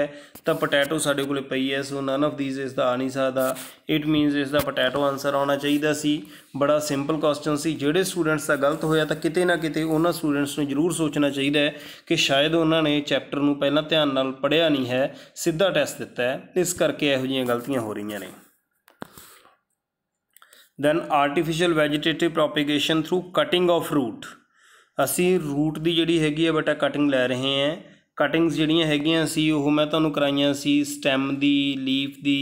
ਤਾਂ ਪੋਟੈਟੋ ਸਾਡੇ ਕੋਲੇ ਪਈ ਐ ਸੋ ਨਨ ਆਫ ਥੀਸ ਇਸ ਦਾ ਆ ਨਹੀਂ ਸਕਦਾ ਇਟ ਮੀਨਸ ਇਸ ਦਾ ਪੋਟੈਟੋ ਆਨਸਰ ਆਉਣਾ ਚਾਹੀਦਾ ਸੀ ਬੜਾ ਸਿੰਪਲ ਕੁਐਸਚਨ ਸੀ ਜਿਹੜੇ ਸਟੂਡੈਂਟਸ ਦਾ ਗਲਤ ਹੋਇਆ ਤਾਂ ਕਿਤੇ ਨਾ ਕਿਤੇ ਉਹਨਾਂ ਸਟੂਡੈਂਟਸ ਨੂੰ ਜ਼ਰੂਰ ਸੋਚਣਾ ਚਾਹੀਦਾ ਹੈ ਕਿ ਸ਼ਾਇਦ ਉਹਨਾਂ ਨੇ ਚੈਪਟਰ ਨੂੰ ਪਹਿਲਾਂ ਧਿਆਨ ਨਾਲ ਪੜ੍ਹਿਆ ਨਹੀਂ ਹੈ ਸਿੱਧਾ ਟੈਸਟ ਦਿੱਤਾ ਹੈ ਇਸ ਕਰਕੇ ਇਹੋ ਜਿਹੀਆਂ ਗਲਤੀਆਂ ਹੋ ਰਹੀਆਂ ਨੇ then artificial vegetative propagation through cutting of root ਅਸੀਂ ਰੂਟ ਦੀ ਜਿਹੜੀ ਹੈਗੀ ਆ ਬਟਾ ਕਟਿੰਗ ਲੈ ਰਹੇ ਹਾਂ ਕਟਿੰਗਸ ਜਿਹੜੀਆਂ ਹੈਗੀਆਂ ਸੀ ਉਹ ਮੈਂ ਤੁਹਾਨੂੰ ਕਰਾਈਆਂ ਸੀ ਸਟੈਮ ਦੀ ਲੀਫ ਦੀ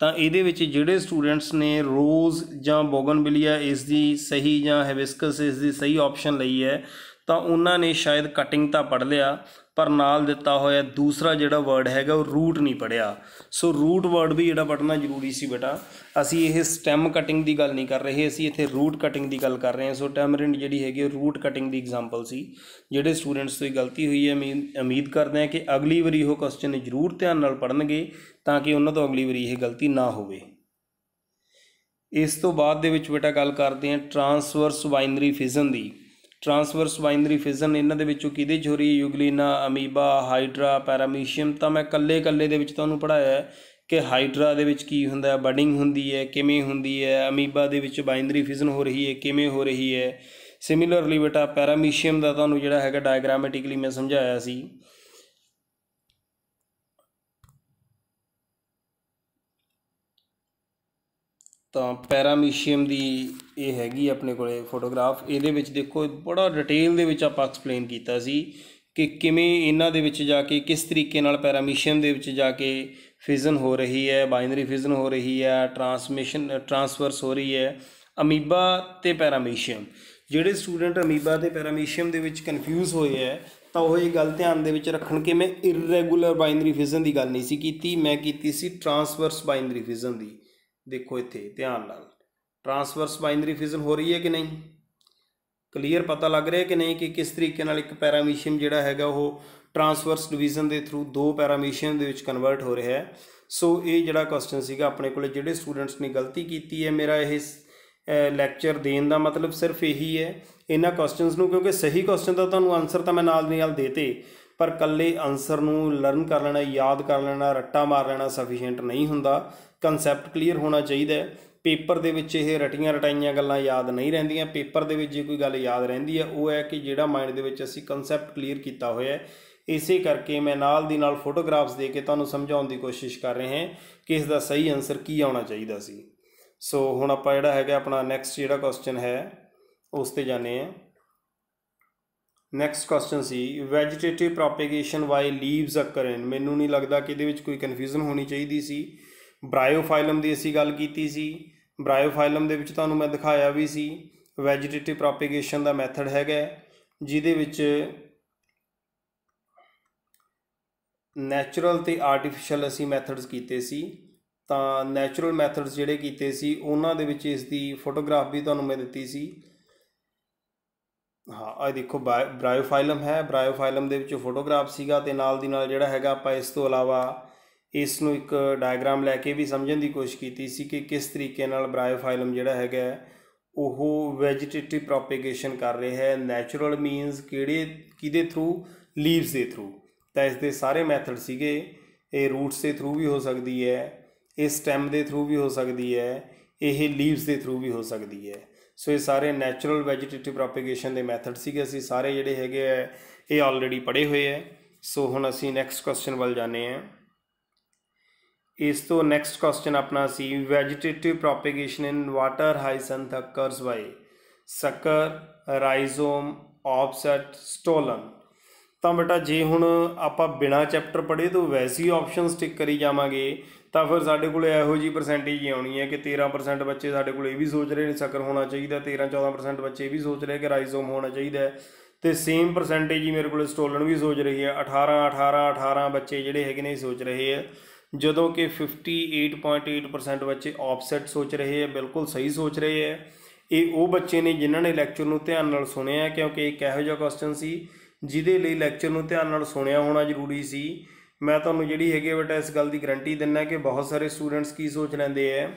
ਤਾਂ ਇਹਦੇ ਵਿੱਚ ਜਿਹੜੇ ਸਟੂਡੈਂਟਸ ਨੇ ਰੋਜ਼ ਜਾਂ ਬੋਗਨਵਿਲੀਆ ਇਸ ਦੀ ਸਹੀ ਜਾਂ ਹੈਬਿਸਕਸ ਇਸ ਦੀ ਸਹੀ ਆਪਸ਼ਨ ਲਈ ਹੈ ਤਾਂ ਉਹਨਾਂ ਨੇ ਸ਼ਾਇਦ ਕਟਿੰਗ ਤਾਂ ਪੜ ਲਿਆ ਪਰ ਨਾਲ ਦਿੱਤਾ ਹੋਇਆ ਦੂਸਰਾ ਜਿਹੜਾ ਵਰਡ ਹੈਗਾ ਉਹ ਰੂਟ ਨਹੀਂ ਪੜਿਆ ਸੋ ਰੂਟ ਵਰਡ ਵੀ ਜਿਹੜਾ ਪੜਨਾ ਜ਼ਰੂਰੀ ਸੀ ਬੇਟਾ ਅਸੀਂ ਇਹ ਸਟੈਮ ਕਟਿੰਗ ਦੀ ਗੱਲ ਨਹੀਂ ਕਰ ਰਹੇ ਅਸੀਂ ਇੱਥੇ ਰੂਟ ਕਟਿੰਗ ਦੀ ਗੱਲ ਕਰ ਰਹੇ ਹਾਂ ਸੋ ਟੈਮਰਿੰਡ ਜਿਹੜੀ ਹੈਗੀ ਰੂਟ ਕਟਿੰਗ ਦੀ ਐਗਜ਼ਾਮਪਲ ਸੀ ਜਿਹੜੇ ਸਟੂਡੈਂਟਸ ਤੋਂ ਇਹ ਗਲਤੀ ਹੋਈ ਹੈ ਉਮੀਦ ਕਰਦੇ ਹਾਂ ਕਿ ਅਗਲੀ ਵਾਰੀ ਉਹ ਕੁਐਸਚਨ ਜ਼ਰੂਰ ਧਿਆਨ ਨਾਲ ਪੜਨਗੇ ਤਾਂ ਕਿ ਉਹਨਾਂ ਤੋਂ ਅਗਲੀ ਵਾਰੀ ਇਹ ਗਲਤੀ ਨਾ ਹੋਵੇ ਇਸ ਤੋਂ ਬਾਅਦ ਦੇ ਵਿੱਚ ਬੇਟਾ ਗੱਲ ਕਰਦੇ ਹਾਂ ਟ੍ਰਾਂਸਵਰਸ ਬਾਈਨਰੀ ਫਿਜ਼ਨ ਦੀ ਟਰਾਂਸਵਰਸ ਬਾਈਨਰੀ ਫਿਜ਼ਨ ਇਹਨਾਂ ਦੇ ਵਿੱਚੋਂ ਕਿਹਦੇ ਜੋਰੀ ਯੂਗਲੀਨਾ ਅਮੀਬਾ ਹਾਈਡਰਾ ਪੈਰਾਮੀਸ਼ੀਅਮ ਤਾਂ ਮੈਂ ਕੱਲੇ-ਕੱਲੇ ਦੇ ਵਿੱਚ ਤੁਹਾਨੂੰ ਪੜਾਇਆ ਹੈ ਕਿ ਹਾਈਡਰਾ ਦੇ ਵਿੱਚ ਕੀ ਹੁੰਦਾ ਹੈ ਬਡਿੰਗ ਹੁੰਦੀ ਹੈ ਕਿਵੇਂ ਹੁੰਦੀ ਹੈ ਅਮੀਬਾ ਦੇ ਵਿੱਚ ਬਾਈਨਰੀ ਫਿਜ਼ਨ ਹੋ ਰਹੀ ਹੈ ਕਿਵੇਂ ਹੋ ਰਹੀ ਹੈ ਸਿਮਿਲਰਲੀ ਬੇਟਾ ਪੈਰਾਮੀਸ਼ੀਅਮ ਦਾ ਤੁਹਾਨੂੰ ਜਿਹੜਾ ਹੈਗਾ ਡਾਇਗ੍ਰਾਮੈਟਿਕਲੀ ਮੈਂ ਸਮਝਾਇਆ ਸੀ ਤਾਂ ਪੈਰਾਮੀਸ਼ੀਅਮ ਦੀ ਇਹ ਹੈਗੀ ਆਪਣੇ ਕੋਲੇ ਫੋਟੋਗ੍ਰਾਫ ਇਹਦੇ ਵਿੱਚ ਦੇਖੋ ਬੜਾ ਡਿਟੇਲ ਦੇ ਵਿੱਚ ਆਪਾਂ ਐਕਸਪਲੇਨ ਕੀਤਾ ਸੀ ਕਿ ਕਿਵੇਂ ਇਹਨਾਂ ਦੇ ਵਿੱਚ ਜਾ ਕੇ ਕਿਸ ਤਰੀਕੇ ਨਾਲ ਪੈਰਾਮੀਸ਼ਨ ਦੇ ਵਿੱਚ ਜਾ ਕੇ ਫਿਜ਼ਨ ਹੋ ਰਹੀ ਹੈ ਬਾਈਨਰੀ ਫਿਜ਼ਨ ਹੋ ਰਹੀ ਹੈ ਟ੍ਰਾਂਸਮਿਸ਼ਨ ਟ੍ਰਾਂਸਵਰਸ ਹੋ ਰਹੀ ਹੈ ਅਮੀਬਾ ਤੇ ਪੈਰਾਮੀਸ਼ੀਅਮ ਜਿਹੜੇ ਸਟੂਡੈਂਟ ਅਮੀਬਾ ਤੇ ਪੈਰਾਮੀਸ਼ੀਅਮ ਦੇ ਵਿੱਚ ਕਨਫਿਊਜ਼ ਹੋਏ ਹੈ ਤਾਂ ਉਹ ਇਹ ਗੱਲ ਧਿਆਨ ਦੇ ਵਿੱਚ ਰੱਖਣ ਕਿ ਮੈਂ ਇਰੈਗੂਲਰ ਬਾਈਨਰੀ ਫਿਜ਼ਨ ਦੀ ਗੱਲ ਨਹੀਂ ਸੀ ਕੀਤੀ ਮੈਂ ਕੀਤੀ ਸੀ ਟ੍ਰਾਂਸਵਰਸ ਬਾਈਨਰੀ ਫਿਜ਼ਨ ਦੀ ਦੇਖੋ ਇੱਥੇ ਧਿਆਨ ਨਾਲ ਟਰਾਂਸਵਰਸ ਬਾਈਨਰੀ ਫਿਊਜ਼ਨ ਹੋ ਰਹੀ ਹੈ ਕਿ ਨਹੀਂ ਕਲੀਅਰ ਪਤਾ ਲੱਗ ਰਿਹਾ ਕਿ ਨਹੀਂ ਕਿ ਕਿਸ ਤਰੀਕੇ ਨਾਲ ਇੱਕ ਪੈਰਾਮੀਸ਼ੀਅਮ ਜਿਹੜਾ ਹੈਗਾ ਉਹ ਟਰਾਂਸਵਰਸ ਡਿਵੀਜ਼ਨ ਦੇ ਥਰੂ ਦੋ ਪੈਰਾਮੀਸ਼ੀਅਮ ਦੇ ਵਿੱਚ ਕਨਵਰਟ ਹੋ ਰਿਹਾ ਹੈ ਸੋ ਇਹ ਜਿਹੜਾ ਕੁਐਸਚਨ ਸੀਗਾ ਆਪਣੇ ਕੋਲੇ ਜਿਹੜੇ ਸਟੂਡੈਂਟਸ ਨੇ ਗਲਤੀ ਕੀਤੀ ਹੈ ਮੇਰਾ ਇਹ ਲੈਕਚਰ ਦੇਣ ਦਾ ਮਤਲਬ ਸਿਰਫ ਇਹੀ ਹੈ ਇਹਨਾਂ ਕੁਐਸਚਨਸ ਨੂੰ ਕਿਉਂਕਿ ਸਹੀ ਕੁਐਸਚਨ ਦਾ ਤੁਹਾਨੂੰ ਆਨਸਰ ਤਾਂ ਮੈਂ ਨਾਲ ਦੀ ਨਾਲ ਦੇਤੇ ਪਰ ਕੱਲੇ ਆਨਸਰ ਨੂੰ ਲਰਨ ਕਰ ਲੈਣਾ ਯਾਦ ਕਰ ਲੈਣਾ ਰੱਟਾ ਮਾਰ ਲੈਣਾ ਸਫੀਸ਼ੀਐਂਟ ਨਹੀਂ ਹੁੰਦਾ ਕਨਸੈਪਟ ਕਲੀਅਰ ਹੋਣਾ ਚਾਹੀਦਾ ਹੈ ਪੇਪਰ ਦੇ ਵਿੱਚ ਇਹ ਰਟੀਆਂ ਰਟਾਈਆਂ ਗੱਲਾਂ ਯਾਦ ਨਹੀਂ ਰਹਿੰਦੀਆਂ ਪੇਪਰ ਦੇ ਵਿੱਚ ਜੇ ਕੋਈ ਗੱਲ ਯਾਦ ਰਹਿੰਦੀ ਹੈ ਉਹ ਹੈ ਕਿ ਜਿਹੜਾ ਮਾਈਂਡ ਦੇ ਵਿੱਚ ਅਸੀਂ ਕਨਸੈਪਟ ਕਲੀਅਰ ਕੀਤਾ ਹੋਇਆ ਹੈ ਇਸੇ ਕਰਕੇ ਮੈਂ ਨਾਲ ਦੀ ਨਾਲ ਫੋਟੋਗ੍ਰਾਫਸ ਦੇ ਕੇ ਤੁਹਾਨੂੰ ਸਮਝਾਉਣ ਦੀ ਕੋਸ਼ਿਸ਼ ਕਰ ਰਹੇ ਹਾਂ ਕਿ ਇਸ ਦਾ ਸਹੀ ਆਨਸਰ ਕੀ ਆਉਣਾ ਚਾਹੀਦਾ ਸੀ ਸੋ ਹੁਣ ਆਪਾਂ ਜਿਹੜਾ ਹੈਗਾ ਆਪਣਾ ਨੈਕਸਟ ਜਿਹੜਾ ਕੁਐਸਚਨ ਹੈ ਉਸ ਤੇ ਜਾਣੇ ਆ ਨੈਕਸਟ ਕੁਐਸਚਨ ਸੀ vegetative propagation by leaves occur in ਮੈਨੂੰ ਨਹੀਂ ਲੱਗਦਾ ਕਿ ਇਹਦੇ ਵਿੱਚ ਕੋਈ ਕਨਫਿਊਜ਼ਨ ਹੋਣੀ ਚਾਹੀਦੀ ਸੀ ਬ੍ਰਾਇਓਫਾਈਲਮ ਦੀ ਅਸੀਂ ਗੱਲ ਕੀਤੀ ਸੀ ਬ੍ਰਾਇਓਫਾਈਲਮ ਦੇ ਵਿੱਚ ਤੁਹਾਨੂੰ ਮੈਂ ਦਿਖਾਇਆ ਵੀ ਸੀ ਵੈਜੀਟੇਟਿਵ ਪ੍ਰੋਪੇਗੇਸ਼ਨ ਦਾ ਮੈਥਡ ਹੈਗਾ ਜਿਹਦੇ ਵਿੱਚ ਨੈਚੁਰਲ ਤੇ ਆਰਟੀਫੀਸ਼ੀਅਲ ਅਸੀਂ ਮੈਥਡਸ ਕੀਤੇ ਸੀ ਤਾਂ ਨੈਚੁਰਲ ਮੈਥਡਸ ਜਿਹੜੇ ਕੀਤੇ ਸੀ ਉਹਨਾਂ ਦੇ ਵਿੱਚ ਇਸ ਦੀ ਫੋਟੋਗ੍ਰਾਫ ਵੀ ਤੁਹਾਨੂੰ ਮੈਂ ਦਿੱਤੀ ਸੀ ਹਾਂ ਆ ਦੇਖੋ ਬ੍ਰਾਇਓਫਾਈਲਮ ਹੈ ਬ੍ਰਾਇਓਫਾਈਲਮ ਦੇ ਵਿੱਚ ਫੋਟੋਗ੍ਰਾਫ ਸੀਗਾ ਤੇ ਨਾਲ ਦੀ ਨਾਲ ਜਿਹੜਾ ਹੈਗਾ ਆਪਾਂ ਇਸ ਤੋਂ ਇਲਾਵਾ ਇਸ ਨੂੰ ਇੱਕ ਡਾਇਗਰਾਮ ਲੈ ਕੇ ਵੀ ਸਮਝਣ ਦੀ ਕੋਸ਼ਿਸ਼ ਕੀਤੀ ਸੀ ਕਿ ਕਿਸ ਤਰੀਕੇ ਨਾਲ ਬ੍ਰਾਇਓਫਾਈਲਮ ਜਿਹੜਾ ਹੈਗਾ ਉਹ ਵੈਜੀਟੇਟਿਵ ਪ੍ਰੋਪੇਗੇਸ਼ਨ ਕਰ ਰਿਹਾ ਹੈ ਨੈਚੁਰਲ ਮੀਨਸ ਕਿਹੜੇ ਕਿਦੇ ਥਰੂ ਲੀਵਸ ਦੇ ਥਰੂ ਤਾਂ ਇਸ ਦੇ ਸਾਰੇ ਮੈਥਡ ਸੀਗੇ ਇਹ ਰੂਟਸ ਦੇ ਥਰੂ ਵੀ ਹੋ ਸਕਦੀ ਹੈ ਇਹ ਸਟੈਮ ਦੇ ਥਰੂ ਵੀ ਹੋ ਸਕਦੀ ਹੈ ਇਹ ਲੀਵਸ ਦੇ ਥਰੂ ਵੀ ਹੋ ਸਕਦੀ ਹੈ ਸੋ ਇਹ ਸਾਰੇ ਨੈਚੁਰਲ ਵੈਜੀਟੇਟਿਵ ਪ੍ਰੋਪੇਗੇਸ਼ਨ ਦੇ ਮੈਥਡ ਸੀਗੇ ਅਸੀਂ ਸਾਰੇ ਜਿਹੜੇ ਹੈਗੇ ਆ ਇਹ ਆਲਰੇਡੀ ਪੜੇ ਹੋਏ ਆ ਸੋ ਹੁਣ ਅਸੀਂ ਨੈਕਸਟ ਕੁਐਸਚਨ ਵੱਲ ਜਾਣੇ ਆ ਇਸ ਤੋਂ ਨੈਕਸਟ ਕੁਐਸਚਨ ਆਪਣਾ ਸੀ ਵੈਜੀਟੇਟਿਵ ਪ੍ਰੋਪੇਗੇਸ਼ਨ ਇਨ ਵਾਟਰ ਹਾਈ occurs by sucker rhizome offset stolon ਤਾਂ ਬੇਟਾ ਜੇ ਹੁਣ ਆਪਾਂ ਬਿਨਾ ਚੈਪਟਰ ਪੜ੍ਹੇ ਤੋਂ ਵੈਸੀ ਆਪਸ਼ਨਸ ਟਿਕ ਕਰੀ ਜਾਵਾਂਗੇ ਤਾਂ ਫਿਰ ਸਾਡੇ ਕੋਲ ਇਹੋ ਜੀ ਪਰਸੈਂਟੇਜ ਹੀ ਆਉਣੀ ਹੈ ਕਿ 13% ਬੱਚੇ ਸਾਡੇ ਕੋਲ ਇਹ ਵੀ ਸੋਚ ਰਹੇ ਨੇ ਸਕਰ ਹੋਣਾ ਚਾਹੀਦਾ 13-14% ਬੱਚੇ ਇਹ ਵੀ ਸੋਚ ਰਹੇ ਕਿ ਰਾਈਜ਼ੋਮ ਹੋਣਾ ਚਾਹੀਦਾ ਤੇ ਸੇਮ ਪਰਸੈਂਟੇਜ ਹੀ ਮੇਰੇ ਕੋਲ ਸਟੋਲਨ ਵੀ ਸੋਚ ਰਹੀ ਹੈ 18 18 18 ਬੱਚੇ ਜਿਹੜੇ ਹੈਗੇ ਨੇ ਸੋਚ ਰਹੇ ਆ ਜਦੋਂ ਕਿ 58.8% ਬੱਚੇ ਆਫਸੈਟ ਸੋਚ ਰਹੇ ਹੈ ਬਿਲਕੁਲ ਸਹੀ ਸੋਚ ਰਹੇ ਹੈ ਇਹ ਉਹ ਬੱਚੇ ਨੇ ਜਿਨ੍ਹਾਂ ਨੇ ਲੈਕਚਰ ਨੂੰ ਧਿਆਨ ਨਾਲ ਸੁਣਿਆ ਕਿਉਂਕਿ ਇਹ ਕਿਹੋ ਜਿਹਾ ਕੁਐਸਚਨ ਸੀ ਜਿਹਦੇ ਲਈ ਲੈਕਚਰ ਨੂੰ ਧਿਆਨ ਨਾਲ ਸੁਣਿਆ ਹੋਣਾ ਜ਼ਰੂਰੀ ਸੀ ਮੈਂ ਤੁਹਾਨੂੰ ਜਿਹੜੀ ਹੈਗੀ ਬੇਟਾ ਇਸ ਗੱਲ ਦੀ ਗਰੰਟੀ ਦਿੰਦਾ ਕਿ ਬਹੁਤ ਸਾਰੇ ਸਟੂਡੈਂਟਸ ਕੀ ਸੋਚ ਲੈਂਦੇ ਆ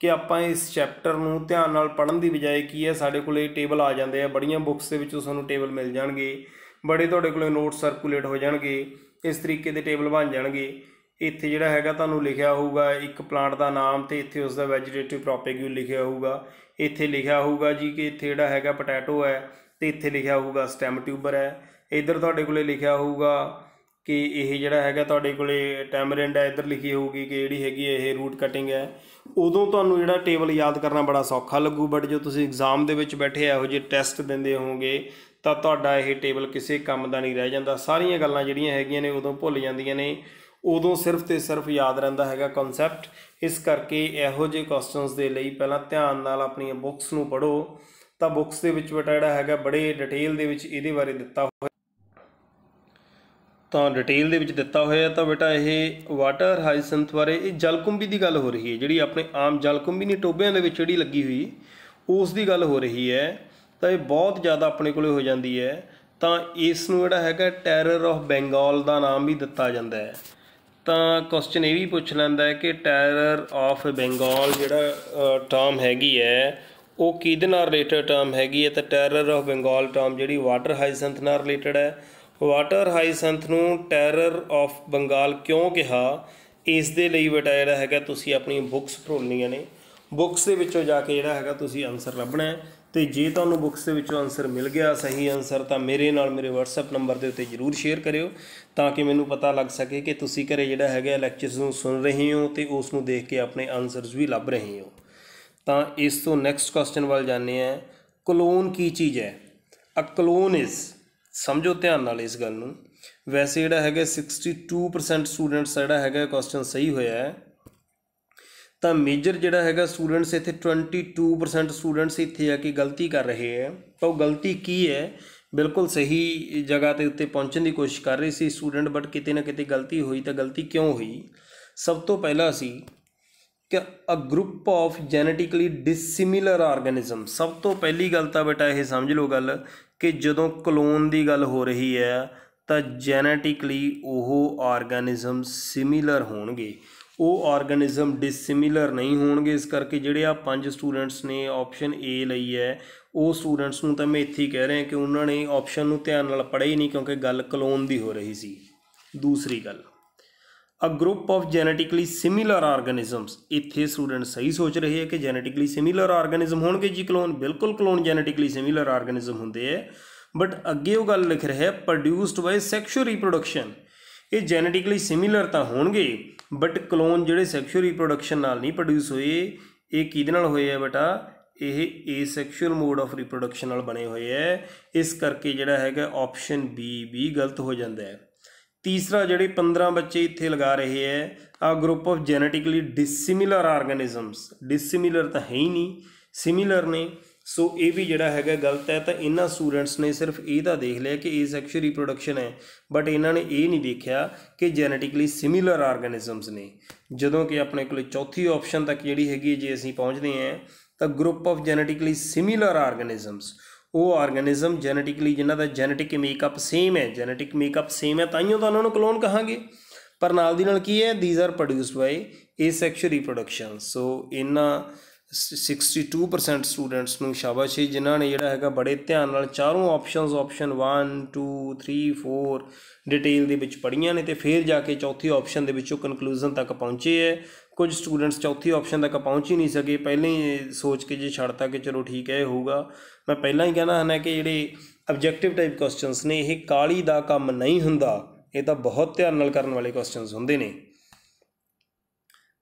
ਕਿ ਆਪਾਂ ਇਸ ਚੈਪਟਰ ਨੂੰ ਧਿਆਨ ਨਾਲ ਪੜਨ ਦੀ ਬਜਾਏ ਕੀ ਹੈ ਸਾਡੇ ਕੋਲੇ ਟੇਬਲ ਆ ਜਾਂਦੇ ਆ ਬੜੀਆਂ ਬੁੱਕਸ ਦੇ ਵਿੱਚੋਂ ਸਾਨੂੰ ਟੇਬਲ ਮਿਲ ਜਾਣਗੇ ਬੜੇ ਤੁਹਾਡੇ ਕੋਲੇ ਨੋਟ ਸਰਕੂਲੇਟ ਹੋ ਜਾਣਗੇ ਇਸ ਤਰੀਕੇ ਦੇ ਟੇਬਲ ਬਣ ਜਾਣਗੇ ਇੱਥੇ ਜਿਹੜਾ ਹੈਗਾ ਤੁਹਾਨੂੰ ਲਿਖਿਆ ਹੋਊਗਾ ਇੱਕ ਪਲਾਂਟ ਦਾ ਨਾਮ ਤੇ ਇੱਥੇ ਉਸ ਦਾ ਵੈਜੀਟੇਟਿਵ ਪ੍ਰੋਪੇਗਿਊ ਲਿਖਿਆ ਹੋਊਗਾ ਇੱਥੇ ਲਿਖਿਆ ਹੋਊਗਾ ਜੀ ਕਿ ਇੱਥੇ ਜਿਹੜਾ ਹੈਗਾ ਪੋਟੈਟੋ ਹੈ ਤੇ ਇੱਥੇ ਲਿਖਿਆ ਹੋਊਗਾ ਸਟੈਮ ਟਿਊਬਰ ਹੈ ਇਧਰ ਤੁਹਾਡੇ ਕੋਲੇ ਲਿਖਿਆ ਹੋਊਗਾ ਕਿ ਇਹ ਜਿਹੜਾ ਹੈਗਾ ਤੁਹਾਡੇ ਕੋਲੇ ਟੈਮਰਿੰਡ ਹੈ ਇੱਧਰ ਲਿਖੀ ਹੋਊਗੀ ਕਿ ਜਿਹੜੀ ਹੈਗੀ ਇਹ ਰੂਟ ਕਟਿੰਗ ਹੈ ਉਦੋਂ ਤੁਹਾਨੂੰ ਜਿਹੜਾ ਟੇਬਲ ਯਾਦ ਕਰਨਾ ਬੜਾ ਸੌਖਾ ਲੱਗੂ ਬਟ ਜੇ ਤੁਸੀਂ ਐਗਜ਼ਾਮ ਦੇ ਵਿੱਚ ਬੈਠੇ ਇਹੋ ਜਿਹੇ ਟੈਸਟ ਦਿੰਦੇ ਹੋਵੋਗੇ ਤਾਂ ਤੁਹਾਡਾ ਇਹ ਟੇਬਲ ਕਿਸੇ ਕੰਮ ਦਾ ਨਹੀਂ ਰਹਿ ਜਾਂਦਾ ਸਾਰੀਆਂ ਗੱਲਾਂ ਜਿਹੜੀਆਂ ਹੈਗੀਆਂ ਨੇ ਉਦੋਂ ਭੁੱਲ ਜਾਂਦੀਆਂ ਨੇ ਉਦੋਂ ਸਿਰਫ ਤੇ ਸਿਰਫ ਯਾਦ ਰਹਿੰਦਾ ਹੈਗਾ ਕਨਸੈਪਟ ਇਸ ਕਰਕੇ ਇਹੋ ਜਿਹੇ ਕੁਐਸਚਨਸ ਦੇ ਲਈ ਪਹਿਲਾਂ ਧਿਆਨ ਨਾਲ ਆਪਣੀਆਂ ਬੁੱਕਸ ਨੂੰ ਪੜ੍ਹੋ ਤਾਂ ਬੁੱਕਸ ਦੇ ਵਿੱਚ ਬਟਾ ਜਿਹੜਾ ਹੈਗਾ ਬੜੇ ਡਿਟੇਲ ਦੇ ਵਿੱਚ ਇਹਦੇ ਬਾਰੇ ਦਿੱਤਾ ਹੋਇਆ ਤਾਂ ਡਿਟੇਲ ਦੇ ਵਿੱਚ ਦਿੱਤਾ ਹੋਇਆ ਤਾਂ ਬੇਟਾ ਇਹ ਵਾਟਰ ਹਾਈਸੈਂਥ ਬਾਰੇ ਇਹ ਜਲਕੁੰਬੀ ਦੀ ਗੱਲ ਹੋ ਰਹੀ ਹੈ ਜਿਹੜੀ ਆਪਣੇ ਆਮ ਜਲਕੁੰਬੀ ਨਹੀਂ ਟੋਬਿਆਂ ਦੇ ਵਿੱਚ ਜਿਹੜੀ ਲੱਗੀ ਹੋਈ ਉਸ ਦੀ ਗੱਲ ਹੋ ਰਹੀ ਹੈ ਤਾਂ ਇਹ ਬਹੁਤ ਜ਼ਿਆਦਾ ਆਪਣੇ ਕੋਲੇ ਹੋ ਜਾਂਦੀ ਹੈ ਤਾਂ ਇਸ ਨੂੰ ਜਿਹੜਾ ਹੈਗਾ ਟੈਰਰ ਆਫ ਬੰਗਾਲ ਦਾ ਨਾਮ ਵੀ ਦਿੱਤਾ ਜਾਂਦਾ ਹੈ ਤਾਂ ਕੁਐਸਚਨ ਇਹ ਵੀ ਪੁੱਛ ਲੈਂਦਾ ਹੈ ਕਿ ਟੈਰਰ ਆਫ ਬੰਗਾਲ ਜਿਹੜਾ ਟਰਮ ਹੈਗੀ ਹੈ ਉਹ ਕਿਹਦੇ ਨਾਲ ਰਿਲੇਟਡ ਟਰਮ ਹੈਗੀ ਹੈ ਤਾਂ ਟੈਰਰ ਆਫ ਬੰਗਾਲ ਟਰਮ ਜਿਹੜੀ ਵਾਟਰ ਹਾਈਸੈਂਥ ਨਾਲ ਰਿਲੇਟਡ ਹੈ ਵਾਟਰ ਹਾਈਸੈਂਥ ਨੂੰ ਟੈਰਰ ਆਫ ਬੰਗਾਲ ਕਿਉਂ ਕਿਹਾ ਇਸ ਦੇ ਲਈ ਬਟਾ ਜਿਹੜਾ ਹੈਗਾ ਤੁਸੀਂ ਆਪਣੀ ਬੁੱਕਸ ਭਰੋਣੀਆਂ ਨੇ ਬੁੱਕਸ ਦੇ ਵਿੱਚੋਂ ਜਾ ਕੇ ਜਿਹੜਾ ਹੈਗਾ ਤੁਸੀਂ ਆਨਸਰ ਲੱਭਣਾ ਹੈ ਤੇ ਜੇ ਤੁਹਾਨੂੰ ਬੁੱਕਸ ਦੇ ਵਿੱਚੋਂ ਆਨਸਰ ਮਿਲ ਗਿਆ ਸਹੀ ਆਨਸਰ ਤਾਂ ਮੇਰੇ ਨਾਲ ਮੇਰੇ WhatsApp ਨੰਬਰ ਦੇ ਉੱਤੇ ਜਰੂਰ ਸ਼ੇਅਰ ਕਰਿਓ ਤਾਂ ਕਿ ਮੈਨੂੰ ਪਤਾ ਲੱਗ ਸਕੇ ਕਿ ਤੁਸੀਂ ਘਰੇ ਜਿਹੜਾ ਹੈਗਾ ਲੈਕਚਰਸ ਨੂੰ ਸੁਣ ਰਹੇ ਹੋ ਤੇ ਉਸ ਨੂੰ ਦੇਖ ਕੇ ਆਪਣੇ ਆਨਸਰਸ ਵੀ ਲੱਭ ਰਹੇ ਹੋ ਤਾਂ ਇਸ ਤੋਂ ਨੈਕਸਟ ਕੁਐਸਚਨ ਵੱਲ ਜਾਂਦੇ ਆ ਕਲੋਨ ਕੀ ਚੀਜ਼ ਹੈ ਅ ਕਲੋਨ ਇਜ਼ ਸਮਝੋ ਧਿਆਨ ਨਾਲ ਇਸ ਗੱਲ ਨੂੰ ਵੈਸੇ ਜਿਹੜਾ ਹੈਗਾ 62% ਸਟੂਡੈਂਟਸ ਜਿਹੜਾ ਹੈਗਾ ਕੁਐਸਚਨ ਸਹੀ ਹੋਇਆ ਹੈ ਤਾਂ ਮੇਜਰ ਜਿਹੜਾ ਹੈਗਾ ਸਟੂਡੈਂਟਸ ਇੱਥੇ 22% ਸਟੂਡੈਂਟਸ ਇੱਥੇ ਆ ਕੇ ਗਲਤੀ ਕਰ ਰਹੇ ਆ ਤਾਂ ਉਹ ਗਲਤੀ ਕੀ ਹੈ ਬਿਲਕੁਲ ਸਹੀ ਜਗ੍ਹਾ ਤੇ ਉੱਤੇ ਪਹੁੰਚਣ ਦੀ ਕੋਸ਼ਿਸ਼ ਕਰ ਰਹੇ ਸੀ ਸਟੂਡੈਂਟ ਬਟ ਕਿਤੇ ਨਾ ਕਿਤੇ ਗਲਤੀ ਹੋਈ ਤਾਂ ਗਲਤੀ ਕਿਉਂ ਹੋਈ ਸਭ ਤੋਂ ਪਹਿਲਾਂ ਸੀ ਕਿ a group of genetically dissimilar organism ਸਭ ਤੋਂ ਪਹਿਲੀ ਗੱਲ ਤਾਂ ਬੇਟਾ ਇਹ ਸਮਝ ਲਓ ਗੱਲ ਕਿ ਜਦੋਂ ਕਲੋਨ ਦੀ ਗੱਲ ਹੋ ਰਹੀ ਹੈ ਤਾਂ ਜੈਨੇਟਿਕਲੀ ਉਹ ਆਰਗੇਨਿਜ਼ਮ ਸਿਮਿਲਰ ਹੋਣਗੇ ਉਹ ਆਰਗੇਨਿਜ਼ਮ ਡਿਸਿਮਿਲਰ ਨਹੀਂ ਹੋਣਗੇ ਇਸ ਕਰਕੇ ਜਿਹੜੇ ਆ ਪੰਜ ਸਟੂਡੈਂਟਸ ਨੇ ਆਪਸ਼ਨ ਏ ਲਈ ਹੈ ਉਹ ਸਟੂਡੈਂਟਸ ਨੂੰ ਤਾਂ ਮੈਂ ਇੱਥੇ ਹੀ ਕਹਿ ਰਿਹਾ ਕਿ ਉਹਨਾਂ ਨੇ ਆਪਸ਼ਨ ਨੂੰ ਧਿਆਨ ਨਾਲ ਪੜ੍ਹਿਆ ਹੀ ਨਹੀਂ ਕਿਉਂਕਿ ਗੱਲ ਕਲੋਨ ਦੀ ਹੋ ਰਹੀ ਸੀ ਦੂਸਰੀ ਗੱਲ a group of genetically similar organisms ਇੱਥੇ ਸਟੂਡੈਂਟ ਸਹੀ ਸੋਚ ਰਹੇ ਹੈ ਕਿ ਜੈਨੇਟਿਕਲੀ ਸਿਮਿਲਰ ਆਰਗੇਨਿਜ਼ਮ ਹੋਣਗੇ ਜੀ ਕਲੋਨ ਬਿਲਕੁਲ ਕਲੋਨ ਜੈਨੇਟਿਕਲੀ ਸਿਮਿਲਰ ਆਰਗੇਨਿਜ਼ਮ ਹੁੰਦੇ ਹੈ ਬਟ ਅੱਗੇ ਉਹ ਗੱਲ ਲਿਖ ਰਿਹਾ ਹੈ ਪ੍ਰੋਡਿਊਸਡ ਬਾਈ ਸੈਕਸ਼ੂਅਲ ਰੀਪਰੋਡਕਸ਼ਨ ਇਹ ਜੈਨੇਟਿਕਲੀ ਸਿਮਿਲਰ ਤਾਂ ਹੋਣਗੇ ਬਟ ਕਲੋਨ ਜਿਹੜੇ ਸੈਕਸ਼ੂਅਲ ਰੀਪਰੋਡਕਸ਼ਨ ਨਾਲ ਨਹੀਂ ਪ੍ਰੋਡਿਊਸ ਹੋਏ ਇਹ ਕਿਹਦੇ ਨਾਲ ਹੋਏ ਆ ਬੇਟਾ ਇਹ ਏਸੈਕਸ਼ੂਅਲ ਮੋਡ ਆਫ ਰੀਪਰੋਡਕਸ਼ਨ ਨਾਲ ਬਣੇ ਹੋਏ ਐ ਇਸ ਕਰਕੇ ਜਿਹੜਾ ਹੈਗਾ ਆਪਸ਼ਨ B ਵੀ ਗਲਤ ਹੋ ਜਾਂਦਾ ਹੈ ਤੀਸਰਾ ਜਿਹੜੇ 15 ਬੱਚੇ ਇੱਥੇ ਲਗਾ ਰਹੇ ਐ a group of genetically dissimilar organisms dissimilar ਤਾਂ ਹੈ ਹੀ ਨਹੀਂ ਸਿਮਿਲਰ ਨੇ ਸੋ ਇਹ ਵੀ ਜਿਹੜਾ ਹੈਗਾ ਗਲਤ ਹੈ ਤਾਂ ਇਹਨਾਂ ਸਟੂਡੈਂਟਸ ਨੇ ਸਿਰਫ ਇਹ ਤਾਂ ਦੇਖ ਲਿਆ ਕਿ ਇਹ ਸੈਕਸ਼ੂਅਲ ਰੀਪਰੋਡਕਸ਼ਨ ਹੈ ਬਟ ਇਹਨਾਂ ਨੇ ਇਹ ਨਹੀਂ ਦੇਖਿਆ ਕਿ ਜੈਨੇਟਿਕਲੀ ਸਿਮਿਲਰ ਆਰਗੇਨਿਜ਼ਮਸ ਨੇ ਜਦੋਂ ਕਿ ਆਪਣੇ ਕੋਲ ਚੌਥੀ ਆਪਸ਼ਨ ਤੱਕ ਜਿਹੜੀ ਹੈਗੀ ਜੇ ਅਸੀਂ ਪਹੁੰਚਦੇ ਹਾਂ ਤਾਂ group of genetically similar organisms ਉਹ ਆਰਗੇਨਿਜ਼ਮ ਜੈਨੇਟਿਕਲੀ ਜਿਨ੍ਹਾਂ ਦਾ ਜੈਨੇਟਿਕ ਮੇਕਅਪ ਸੇਮ ਹੈ ਜੈਨੇਟਿਕ ਮੇਕਅਪ ਸੇਮ ਹੈ ਤਾਂ ਹੀ ਉਹਨਾਂ ਨੂੰ ਕਲੋਨ ਕਹਾਂਗੇ ਪਰ ਨਾਲ ਦੀ ਨਾਲ ਕੀ ਹੈ these are produced by asexual reproduction so ਇਹਨਾਂ 62% ਸਟੂਡੈਂਟਸ ਨੂੰ ਸ਼ਾਬਾਸ਼ ਜਿਨ੍ਹਾਂ ਨੇ ਜਿਹੜਾ ਹੈਗਾ ਬੜੇ ਧਿਆਨ ਨਾਲ ਚਾਰੋਂ ਆਪਸ਼ਨਸ ਆਪਸ਼ਨ 1 2 3 4 ਡਿਟੇਲ ਦੇ ਵਿੱਚ ਪੜ੍ਹੀਆਂ ਨੇ ਤੇ ਫਿਰ ਜਾ ਕੇ ਚੌਥੀ ਆਪਸ਼ਨ ਦੇ ਵਿੱਚੋਂ ਕਨਕਲੂਜਨ ਤੱਕ ਪਹੁੰਚੇ ਹੈ ਕੁਝ ਸਟੂਡੈਂਟਸ ਚੌਥੀ ਆਪਸ਼ਨ ਤੱਕ ਪਹੁੰਚ ਹੀ ਨਹੀਂ ਸਕੇ ਪਹਿਲਾਂ ਹੀ ਸੋਚ ਕੇ ਜੇ ਛੱਡਤਾ ਕਿ ਚਲੋ ਠੀਕ ਹੈ ਇਹ ਹੋਊਗਾ ਮੈਂ ਪਹਿਲਾਂ ਹੀ ਕਹਿਣਾ ਹਨਾ ਕਿ ਜਿਹੜੇ ਆਬਜੈਕਟਿਵ ਟਾਈਪ ਕੁਐਸਚਨਸ ਨੇ ਇਹ ਕਾਲੀ ਦਾ ਕੰਮ ਨਹੀਂ ਹੁੰਦਾ ਇਹ ਤਾਂ ਬਹੁਤ ਧਿਆਨ ਨਾਲ ਕਰਨ ਵਾਲੇ ਕੁਐਸਚਨਸ ਹੁੰਦੇ ਨੇ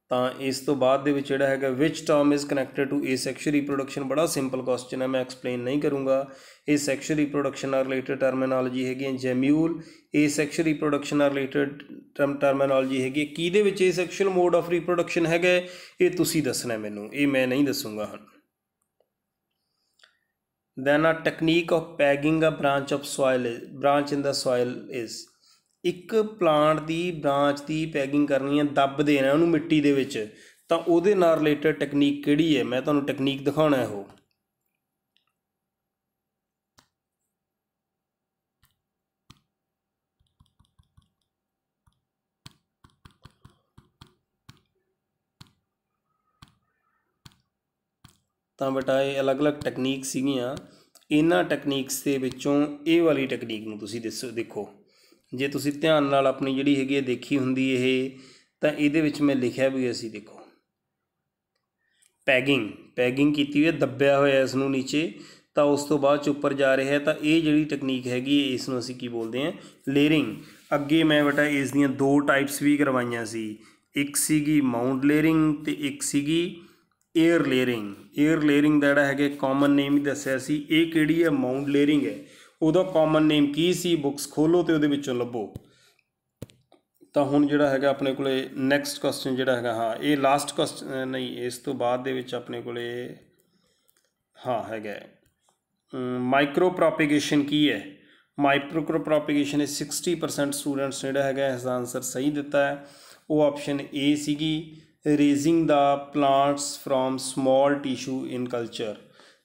ਤਾਂ ਇਸ ਤੋਂ ਬਾਅਦ ਦੇ ਵਿੱਚ ਜਿਹੜਾ ਹੈਗਾ which term is connected to asexual reproduction ਬੜਾ ਸਿੰਪਲ ਕੁਐਸਚਨ ਹੈ ਮੈਂ ਐਕਸਪਲੇਨ ਨਹੀਂ ਕਰੂੰਗਾ ਅਸੈਕਸ਼ੂਅਲ ਸੈਕਸ਼ੂਅਲ ਰੀਪਰੋਡਕਸ਼ਨ ਨਾਲ ਰਿਲੇਟਡ ਟਰਮੀਨੋਲੋਜੀ ਹੈਗੀ ਹੈ ਜੈਮਿਊਲ ਏ ਸੈਕਸ਼ੂਅਲ ਰੀਪਰੋਡਕਸ਼ਨ ਨਾਲ ਰਿਲੇਟਡ ਟਰਮ ਟਰਮੀਨੋਲੋਜੀ ਹੈਗੀ ਕਿਹਦੇ ਵਿੱਚ asexual mode of reproduction ਹੈਗਾ ਇਹ ਤੁਸੀਂ ਦੱਸਣਾ ਮੈਨੂੰ ਇਹ ਮੈਂ ਨਹੀਂ ਦੱਸੂੰਗਾ ਹਾਂ ਦੈਨ ਆ technique of pegging a branch of soil branch in the soil is ਇੱਕ ਪਲਾਂਟ ਦੀ ਬ੍ਰਾਂਚ ਦੀ ਪੈਕਿੰਗ ਕਰਨੀ ਹੈ ਦੱਬ ਦੇਣਾ ਉਹਨੂੰ ਮਿੱਟੀ ਦੇ ਵਿੱਚ ਤਾਂ ਉਹਦੇ ਨਾਲ ਰਿਲੇਟਡ ਟੈਕਨੀਕ ਕਿਹੜੀ ਹੈ ਮੈਂ ਤੁਹਾਨੂੰ ਟੈਕਨੀਕ ਦਿਖਾਉਣਾ ਹੈ ਉਹ ਤਾਂ ਬੇਟਾ ਇਹ ਅਲੱਗ-ਅਲੱਗ ਟੈਕਨੀਕ ਸੀਗੀਆਂ ਇਹਨਾਂ ਟੈਕਨੀਕਸ ਦੇ ਵਿੱਚੋਂ ਇਹ ਵਾਲੀ ਟੈਕਨੀਕ ਨੂੰ ਤੁਸੀਂ ਦੇਖੋ ਜੇ ਤੁਸੀਂ ਧਿਆਨ ਨਾਲ ਆਪਣੀ ਜਿਹੜੀ ਹੈਗੀ ਹੈ ਦੇਖੀ ਹੁੰਦੀ ਇਹ ਤਾਂ ਇਹਦੇ ਵਿੱਚ ਮੈਂ ਲਿਖਿਆ ਵੀ ਅਸੀਂ ਦੇਖੋ ਪੈਗਿੰਗ ਪੈਗਿੰਗ ਕੀਤੀ ਹੋਈ ਹੈ ਦੱਬਿਆ ਹੋਇਆ ਇਸ ਨੂੰ ਨੀਚੇ ਤਾਂ ਉਸ ਤੋਂ ਬਾਅਦ ਚ ਉੱਪਰ ਜਾ ਰਿਹਾ ਤਾਂ ਇਹ ਜਿਹੜੀ ਟੈਕਨੀਕ ਹੈਗੀ ਇਸ ਨੂੰ ਅਸੀਂ ਕੀ ਬੋਲਦੇ ਹਾਂ ਲੇਅਰਿੰਗ ਅੱਗੇ ਮੈਂ ਬਟਾ ਇਸ ਦੀਆਂ ਦੋ ਟਾਈਪਸ ਵੀ ਕਰਵਾਈਆਂ ਸੀ ਇੱਕ ਸੀਗੀ ਮਾਉਂਟ ਲੇਅਰਿੰਗ ਤੇ ਇੱਕ ਸੀਗੀ 에ਅਰ ਲੇਅਰਿੰਗ 에ਅਰ ਲੇਅਰਿੰਗ ਦਾ ਜਿਹੜਾ ਹੈਗਾ ਕਾਮਨ ਨੇਮ ਹੀ ਦੱਸਿਆ ਸੀ ਇਹ ਕਿਹੜੀ ਹੈ ਮਾਉਂਟ ਲੇਅਰਿੰਗ ਹੈ ਉਦੋਂ ਕਾਮਨ ਨੇਮ ਕੀ ਸੀ ਬੁੱਕਸ ਖੋਲੋ ਤੇ ਉਹਦੇ ਵਿੱਚੋਂ ਲੱਭੋ ਤਾਂ ਹੁਣ ਜਿਹੜਾ ਹੈਗਾ ਆਪਣੇ ਕੋਲੇ ਨੈਕਸਟ ਕੁਐਸਚਨ ਜਿਹੜਾ ਹੈਗਾ ਹਾਂ ਇਹ ਲਾਸਟ ਕੁਐਸਚਨ ਨਹੀਂ ਇਸ ਤੋਂ ਬਾਅਦ ਦੇ ਵਿੱਚ ਆਪਣੇ ਕੋਲੇ ਹਾਂ ਹੈਗਾ ਮਾਈਕਰੋ ਪ੍ਰੋਪਗੇਸ਼ਨ ਕੀ ਹੈ ਮਾਈਕਰੋ ਪ੍ਰੋਪਗੇਸ਼ਨ ਇਸ 60% ਸਟੂਡੈਂਟਸ ਜਿਹੜਾ ਹੈਗਾ ਇਸ ਦਾ ਆਨਸਰ ਸਹੀ ਦਿੱਤਾ ਹੈ ਉਹ ਆਪਸ਼ਨ ਏ ਸੀਗੀ raising the plants from small tissue in culture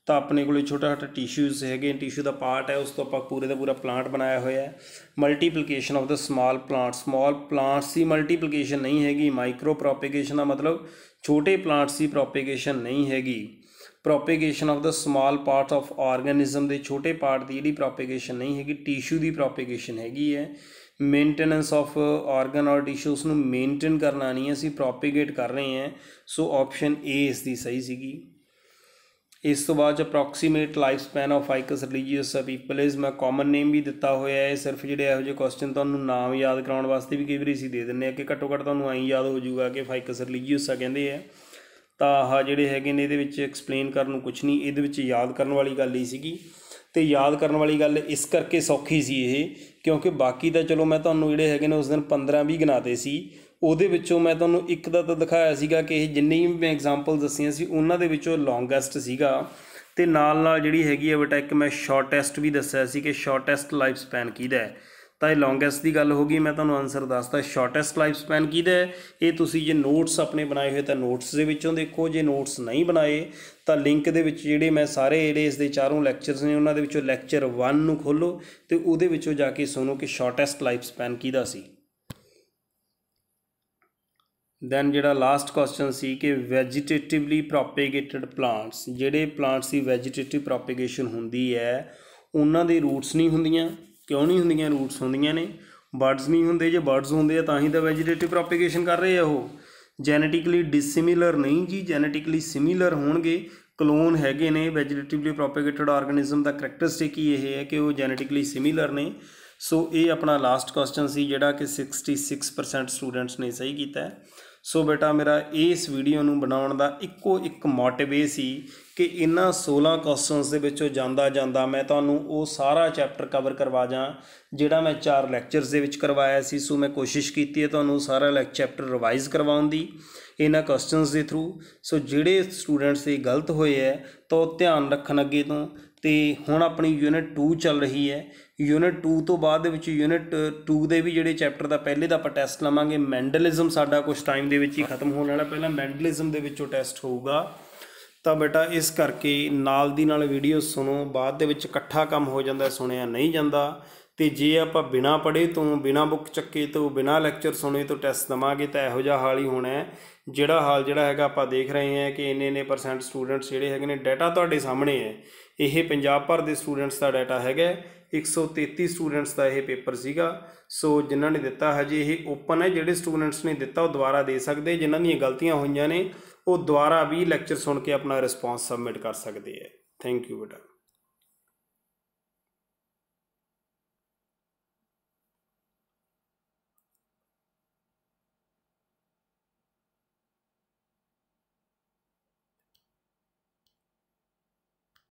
ਤਾਂ ਆਪਣੇ ਕੋਲੇ ਛੋਟਾ ਛੋਟਾ ਟਿਸ਼ੂਜ਼ ਹੈਗੇ ਟਿਸ਼ੂ ਦਾ ਪਾਰਟ ਹੈ ਉਸ ਤੋਂ ਆਪਾਂ ਪੂਰੇ ਦਾ ਪੂਰਾ ਪਲਾਂਟ ਬਣਾਇਆ ਹੋਇਆ ਹੈ multiplication of the small plant small plants ਦੀ ਮਲਟੀਪਲੀਕੇਸ਼ਨ ਨਹੀਂ ਹੈਗੀ ਮਾਈਕਰੋ ਪ੍ਰੋਪੇਗੇਸ਼ਨ ਦਾ ਮਤਲਬ ਛੋਟੇ ਪਲਾਂਟਸ ਦੀ ਪ੍ਰੋਪੇਗੇਸ਼ਨ ਨਹੀਂ ਹੈਗੀ propagation of the small part of organism ਦੇ ਛੋਟੇ ਪਾਰਟ ਦੀ ਜਿਹੜੀ ਪ੍ਰੋਪੇਗੇਸ਼ਨ ਨਹੀਂ ਹੈਗੀ ਟਿਸ਼ੂ ਦੀ ਪ੍ਰੋਪੇਗੇਸ਼ਨ ਹੈਗੀ ਹੈ ਮੇਨਟੇਨੈਂਸ ਆਫ ਆਰਗਨ ਔਰ ਟਿਸ਼ੂਸ ਨੂੰ ਮੇਨਟੇਨ ਕਰਨਾ ਨਹੀਂ ਅਸੀਂ ਪ੍ਰੋਪੇਗੇਟ ਕਰ ਰਹੇ ਹਾਂ ਸੋ ਆਪਸ਼ਨ ਏ ਇਸ ਦੀ ਸਹੀ ਸੀਗੀ ਇਸ ਤੋਂ ਬਾਅਦ ਅਪ੍ਰੋਕਸੀਮੇਟ ਲਾਈਫ ਸਪੈਨ ਆਫ ਆਈਕਸ ਰਿਲੀਜੀਅਸ ਪੀਪਲ ਇਸ ਮੈਂ ਕਾਮਨ ਨੇਮ ਵੀ ਦਿੱਤਾ ਹੋਇਆ ਹੈ ਸਿਰਫ ਜਿਹੜੇ ਇਹੋ ਜਿਹੇ ਕੁਐਸਚਨ ਤੁਹਾਨੂੰ ਨਾਮ ਯਾਦ ਕਰਾਉਣ ਵਾਸਤੇ ਵੀ ਕਈ ਵਾਰੀ ਅਸੀਂ ਦੇ ਦਿੰਨੇ ਆ ਕਿ ਘੱਟੋ ਘੱਟ ਤੁਹਾਨੂੰ ਐਂ ਯਾਦ ਹੋ ਜਾਊਗਾ ਕਿ ਫਾਈਕਸ ਰਿਲੀਜੀਅਸ ਆ ਕਹਿੰਦੇ ਆ ਤਾਂ ਆਹ ਜਿਹੜੇ ਹੈਗੇ ਨੇ ਇਹਦੇ ਵਿੱਚ ਐਕਸਪਲੇਨ ਕਰਨ ਨੂੰ ਕੁਝ ਨਹੀਂ ਇਹਦੇ ਵਿੱਚ ਯਾਦ ਕਰਨ ਵਾਲੀ ਗੱਲ ਹੀ ਸੀਗੀ ਤੇ ਯਾਦ ਕਰਨ ਵਾਲੀ ਗੱਲ ਇਸ ਕਰਕੇ ਸੌਖੀ ਸੀ ਇਹ ਕਿਉਂਕਿ ਬਾਕੀ ਤਾਂ ਚਲੋ ਮੈਂ ਤੁਹਾਨੂੰ ਜਿਹੜੇ ਹੈਗੇ ਨੇ ਉਸ ਦਿਨ 15 20 ਗਿਣਾਤੇ ਸੀ ਉਹਦੇ ਵਿੱਚੋਂ ਮੈਂ ਤੁਹਾਨੂੰ ਇੱਕ ਦਾ ਤਾਂ ਦਿਖਾਇਆ ਸੀਗਾ ਕਿ ਇਹ ਜਿੰਨੀ ਵੀ ਮੈਂ ਐਗਜ਼ਾਮਪਲ ਦੱਸੀਆਂ ਸੀ ਉਹਨਾਂ ਦੇ ਵਿੱਚੋਂ ਲੌਂਗੈਸਟ ਸੀਗਾ ਤੇ ਨਾਲ ਨਾਲ ਜਿਹੜੀ ਹੈਗੀ ਹੈ ਬੇਟਾ ਇੱਕ ਮੈਂ ਸ਼ਾਰਟੈਸਟ ਵੀ ਦੱਸਿਆ ਸੀ ਕਿ ਸ਼ਾਰਟੈਸਟ ਲਾਈਫ ਸਪੈਨ ਕਿਹਦਾ ਹੈ ਤਾਂ ਇਹ ਲੌਂਗੈਸਟ ਦੀ ਗੱਲ ਹੋ ਗਈ ਮੈਂ ਤੁਹਾਨੂੰ ਆਨਸਰ ਦੱਸਦਾ ਸ਼ਾਰਟੈਸਟ ਲਾਈਫ ਸਪੈਨ ਕਿਹਦਾ ਹੈ ਇਹ ਤੁਸੀਂ ਜੇ ਨੋਟਸ ਆਪਣੇ ਬਣਾਏ ਹੋਏ ਤਾਂ ਨੋਟਸ ਦੇ ਵਿੱਚੋਂ ਦੇਖੋ ਜੇ ਨੋਟਸ ਨਹੀਂ ਬਣਾਏ ਤਾਂ ਲਿੰਕ ਦੇ ਵਿੱਚ ਜਿਹੜੇ ਮੈਂ ਸਾਰੇ ਜਿਹੜੇ ਇਸ ਦੇ ਚਾਰੋਂ ਲੈਕਚਰਸ ਨੇ ਉਹਨਾਂ ਦੇ ਵਿੱਚੋਂ ਲੈਕਚਰ 1 ਨੂੰ ਖੋਲੋ ਤੇ ਉਹਦੇ ਵਿੱਚੋਂ ਜਾ ਕੇ ਸੁਣੋ ਕਿ ਸ਼ਾਰਟੈਸਟ ਲਾਈਫ ਸਪੈਨ ਕਿਹਦਾ ਸੀ ਦੈਨ ਜਿਹੜਾ ਲਾਸਟ ਕੁਐਸਚਨ ਸੀ ਕਿ ਵੈਜੀਟੇਟਿਵਲੀ ਪ੍ਰੋਪੇਗੇਟਡ ਪਲਾਂਟਸ ਜਿਹੜੇ ਪਲਾਂਟਸ ਦੀ ਵੈਜੀਟੇਟਿਵ ਪ੍ਰੋਪੇਗੇਸ਼ਨ ਹੁੰਦੀ ਹੈ ਉਹਨਾਂ ਦੇ ਰੂਟਸ ਨਹੀਂ ਹੁੰਦੀਆਂ ਕਿਉਂ ਨਹੀਂ ਹੁੰਦੀਆਂ ਰੂਟਸ ਹੁੰਦੀਆਂ ਨੇ ਬਰਡਸ ਨਹੀਂ ਹੁੰਦੇ ਜੇ ਬਰਡਸ ਹੁੰਦੇ ਆ ਤਾਂ ਹੀ ਤਾਂ ਵੈਜੀਟੇਟਿਵ ਪ੍ਰੋਪੇਗੇਸ਼ਨ ਕਰ ਰਹੇ ਆ ਉਹ ਜੈਨੇਟਿਕਲੀ ਡਿਸਿਮਿਲਰ ਨਹੀਂ ਜੀ ਜੈਨੇਟਿਕਲੀ ਸਿਮਿਲਰ ਹੋਣਗੇ ਕਲੋਨ ਹੈਗੇ ਨੇ ਵੈਜੀਟੇਟਿਵਲੀ ਪ੍ਰੋਪੇਗੇਟਡ ਆਰਗੇਨਿਜ਼ਮ ਦਾ ਕੈਰੈਕਟਰਿਸਟਿਕ ਹੀ ਇਹ ਹੈ ਕਿ ਉਹ ਜੈਨੇਟਿਕਲੀ ਸਿਮਿਲਰ ਨੇ ਸੋ ਇਹ ਆਪਣਾ ਲਾਸਟ ਕੁਐਸਚਨ ਸੀ ਜਿਹੜਾ ਕਿ 66% ਸਟੂਡੈਂਟਸ ਨੇ ਸਹੀ ਕੀਤਾ ਹੈ ਸੋ ਬੇਟਾ ਮੇਰਾ ਇਸ ਵੀਡੀਓ ਨੂੰ ਬਣਾਉਣ ਦਾ ਇੱਕੋ ਇੱਕ ਮੋਟਿਵ ਇਹ ਸੀ ਕਿ ਇਹਨਾਂ 16 ਕੁਐਸਚਨਸ ਦੇ ਵਿੱਚੋਂ ਜਾਂਦਾ ਜਾਂਦਾ ਮੈਂ ਤੁਹਾਨੂੰ ਉਹ ਸਾਰਾ ਚੈਪਟਰ ਕਵਰ ਕਰਵਾ ਜਾਂ ਜਿਹੜਾ ਮੈਂ ਚਾਰ ਲੈਕਚਰਸ ਦੇ ਵਿੱਚ ਕਰਵਾਇਆ ਸੀ ਸੋ ਮੈਂ ਕੋਸ਼ਿਸ਼ ਕੀਤੀ ਹੈ ਤੁਹਾਨੂੰ ਸਾਰਾ ਲੈਕ ਚੈਪਟਰ ਰਿਵਾਈਜ਼ ਕਰਵਾਉਣ ਦੀ ਇਹਨਾਂ ਕੁਐਸਚਨਸ ਦੇ ਥਰੂ ਸੋ ਜਿਹੜੇ ਸਟੂਡੈਂਟਸ ਇਹ ਗਲਤ ਹੋਏ ਹੈ ਤਾਂ ਧਿਆਨ ਰੱਖਣ ਅੱਗੇ ਤੋਂ ਤੇ ਹੁਣ ਆਪਣੀ ਯੂਨਿਟ 2 ਚੱਲ ਰਹੀ ਹੈ ਯੂਨਿਟ 2 ਤੋਂ ਬਾਅਦ ਦੇ ਵਿੱਚ ਯੂਨਿਟ 2 ਦੇ ਵੀ ਜਿਹੜੇ ਚੈਪਟਰ ਦਾ ਪਹਿਲੇ ਦਾ ਆਪਾਂ ਟੈਸਟ ਲਵਾਂਗੇ ਮੈਂਡਲਿਜ਼ਮ ਸਾਡਾ ਕੁਝ ਟਾਈਮ ਦੇ ਵਿੱਚ ਹੀ ਖਤਮ ਹੋਣ ਵਾਲਾ ਪਹਿਲਾਂ ਮੈਂਡਲਿਜ਼ਮ ਦੇ ਵਿੱਚੋਂ ਟੈਸਟ ਹੋਊਗਾ ਤਾਂ ਬੇਟਾ ਇਸ ਕਰਕੇ ਨਾਲ ਦੀ ਨਾਲ ਵੀਡੀਓ ਸੁਣੋ ਬਾਅਦ ਦੇ ਵਿੱਚ ਇਕੱਠਾ ਕੰਮ ਹੋ ਜਾਂਦਾ ਸੁਣਿਆ ਨਹੀਂ ਜਾਂਦਾ ਤੇ ਜੇ ਆਪਾਂ ਬਿਨਾ ਪੜੇ ਤੋਂ ਬਿਨਾ ਬੁੱਕ ਚੱਕੇ ਤੋਂ ਬਿਨਾ ਲੈਕਚਰ ਸੁਣੇ ਤੋਂ ਟੈਸਟ ਦਵਾਂਗੇ ਤਾਂ ਇਹੋ ਜਿਹਾ ਹਾਲ ਹੀ ਹੋਣਾ ਹੈ ਜਿਹੜਾ ਹਾਲ ਜਿਹੜਾ ਹੈਗਾ ਆਪਾਂ ਦੇਖ ਰਹੇ ਹਾਂ ਕਿ ਇੰਨੇ ਇੰਨੇ ਪਰਸੈਂਟ ਸਟੂਡੈਂਟਸ ਜਿਹੜੇ ਹੈਗੇ ਨੇ ਡਾਟਾ ਤੁਹਾਡੇ ਸਾਹਮਣੇ ਹੈ ਇਹ ਪੰਜਾਬ ਭਰ ਦੇ ਸਟੂਡੈਂਟਸ ਦਾ ਡਾਟਾ ਹੈਗਾ 133 ਸਟੂਡੈਂਟਸ ਦਾ ਇਹ ਪੇਪਰ ਸੀਗਾ ਸੋ ਜਿਨ੍ਹਾਂ ਨੇ ਦਿੱਤਾ ਹਜੇ ਇਹ ਓਪਨ ਹੈ ਜਿਹੜੇ ਸਟੂਡੈਂਟਸ ਨੇ ਦਿੱਤਾ ਉਹ ਦੁਬਾਰਾ ਦੇ ਸਕਦੇ ਜਿਨ੍ਹਾਂ ਦੀਆਂ ਗਲਤੀਆਂ ਹੋਈਆਂ ਨੇ ਉਹ ਦੁਬਾਰਾ ਵੀ ਲੈਕਚਰ ਸੁਣ ਕੇ ਆਪਣਾ ਰਿਸਪੌਂਸ ਸਬਮਿਟ ਕਰ ਸਕਦੇ ਆ ਥੈਂਕ ਯੂ ਬੇਟਾ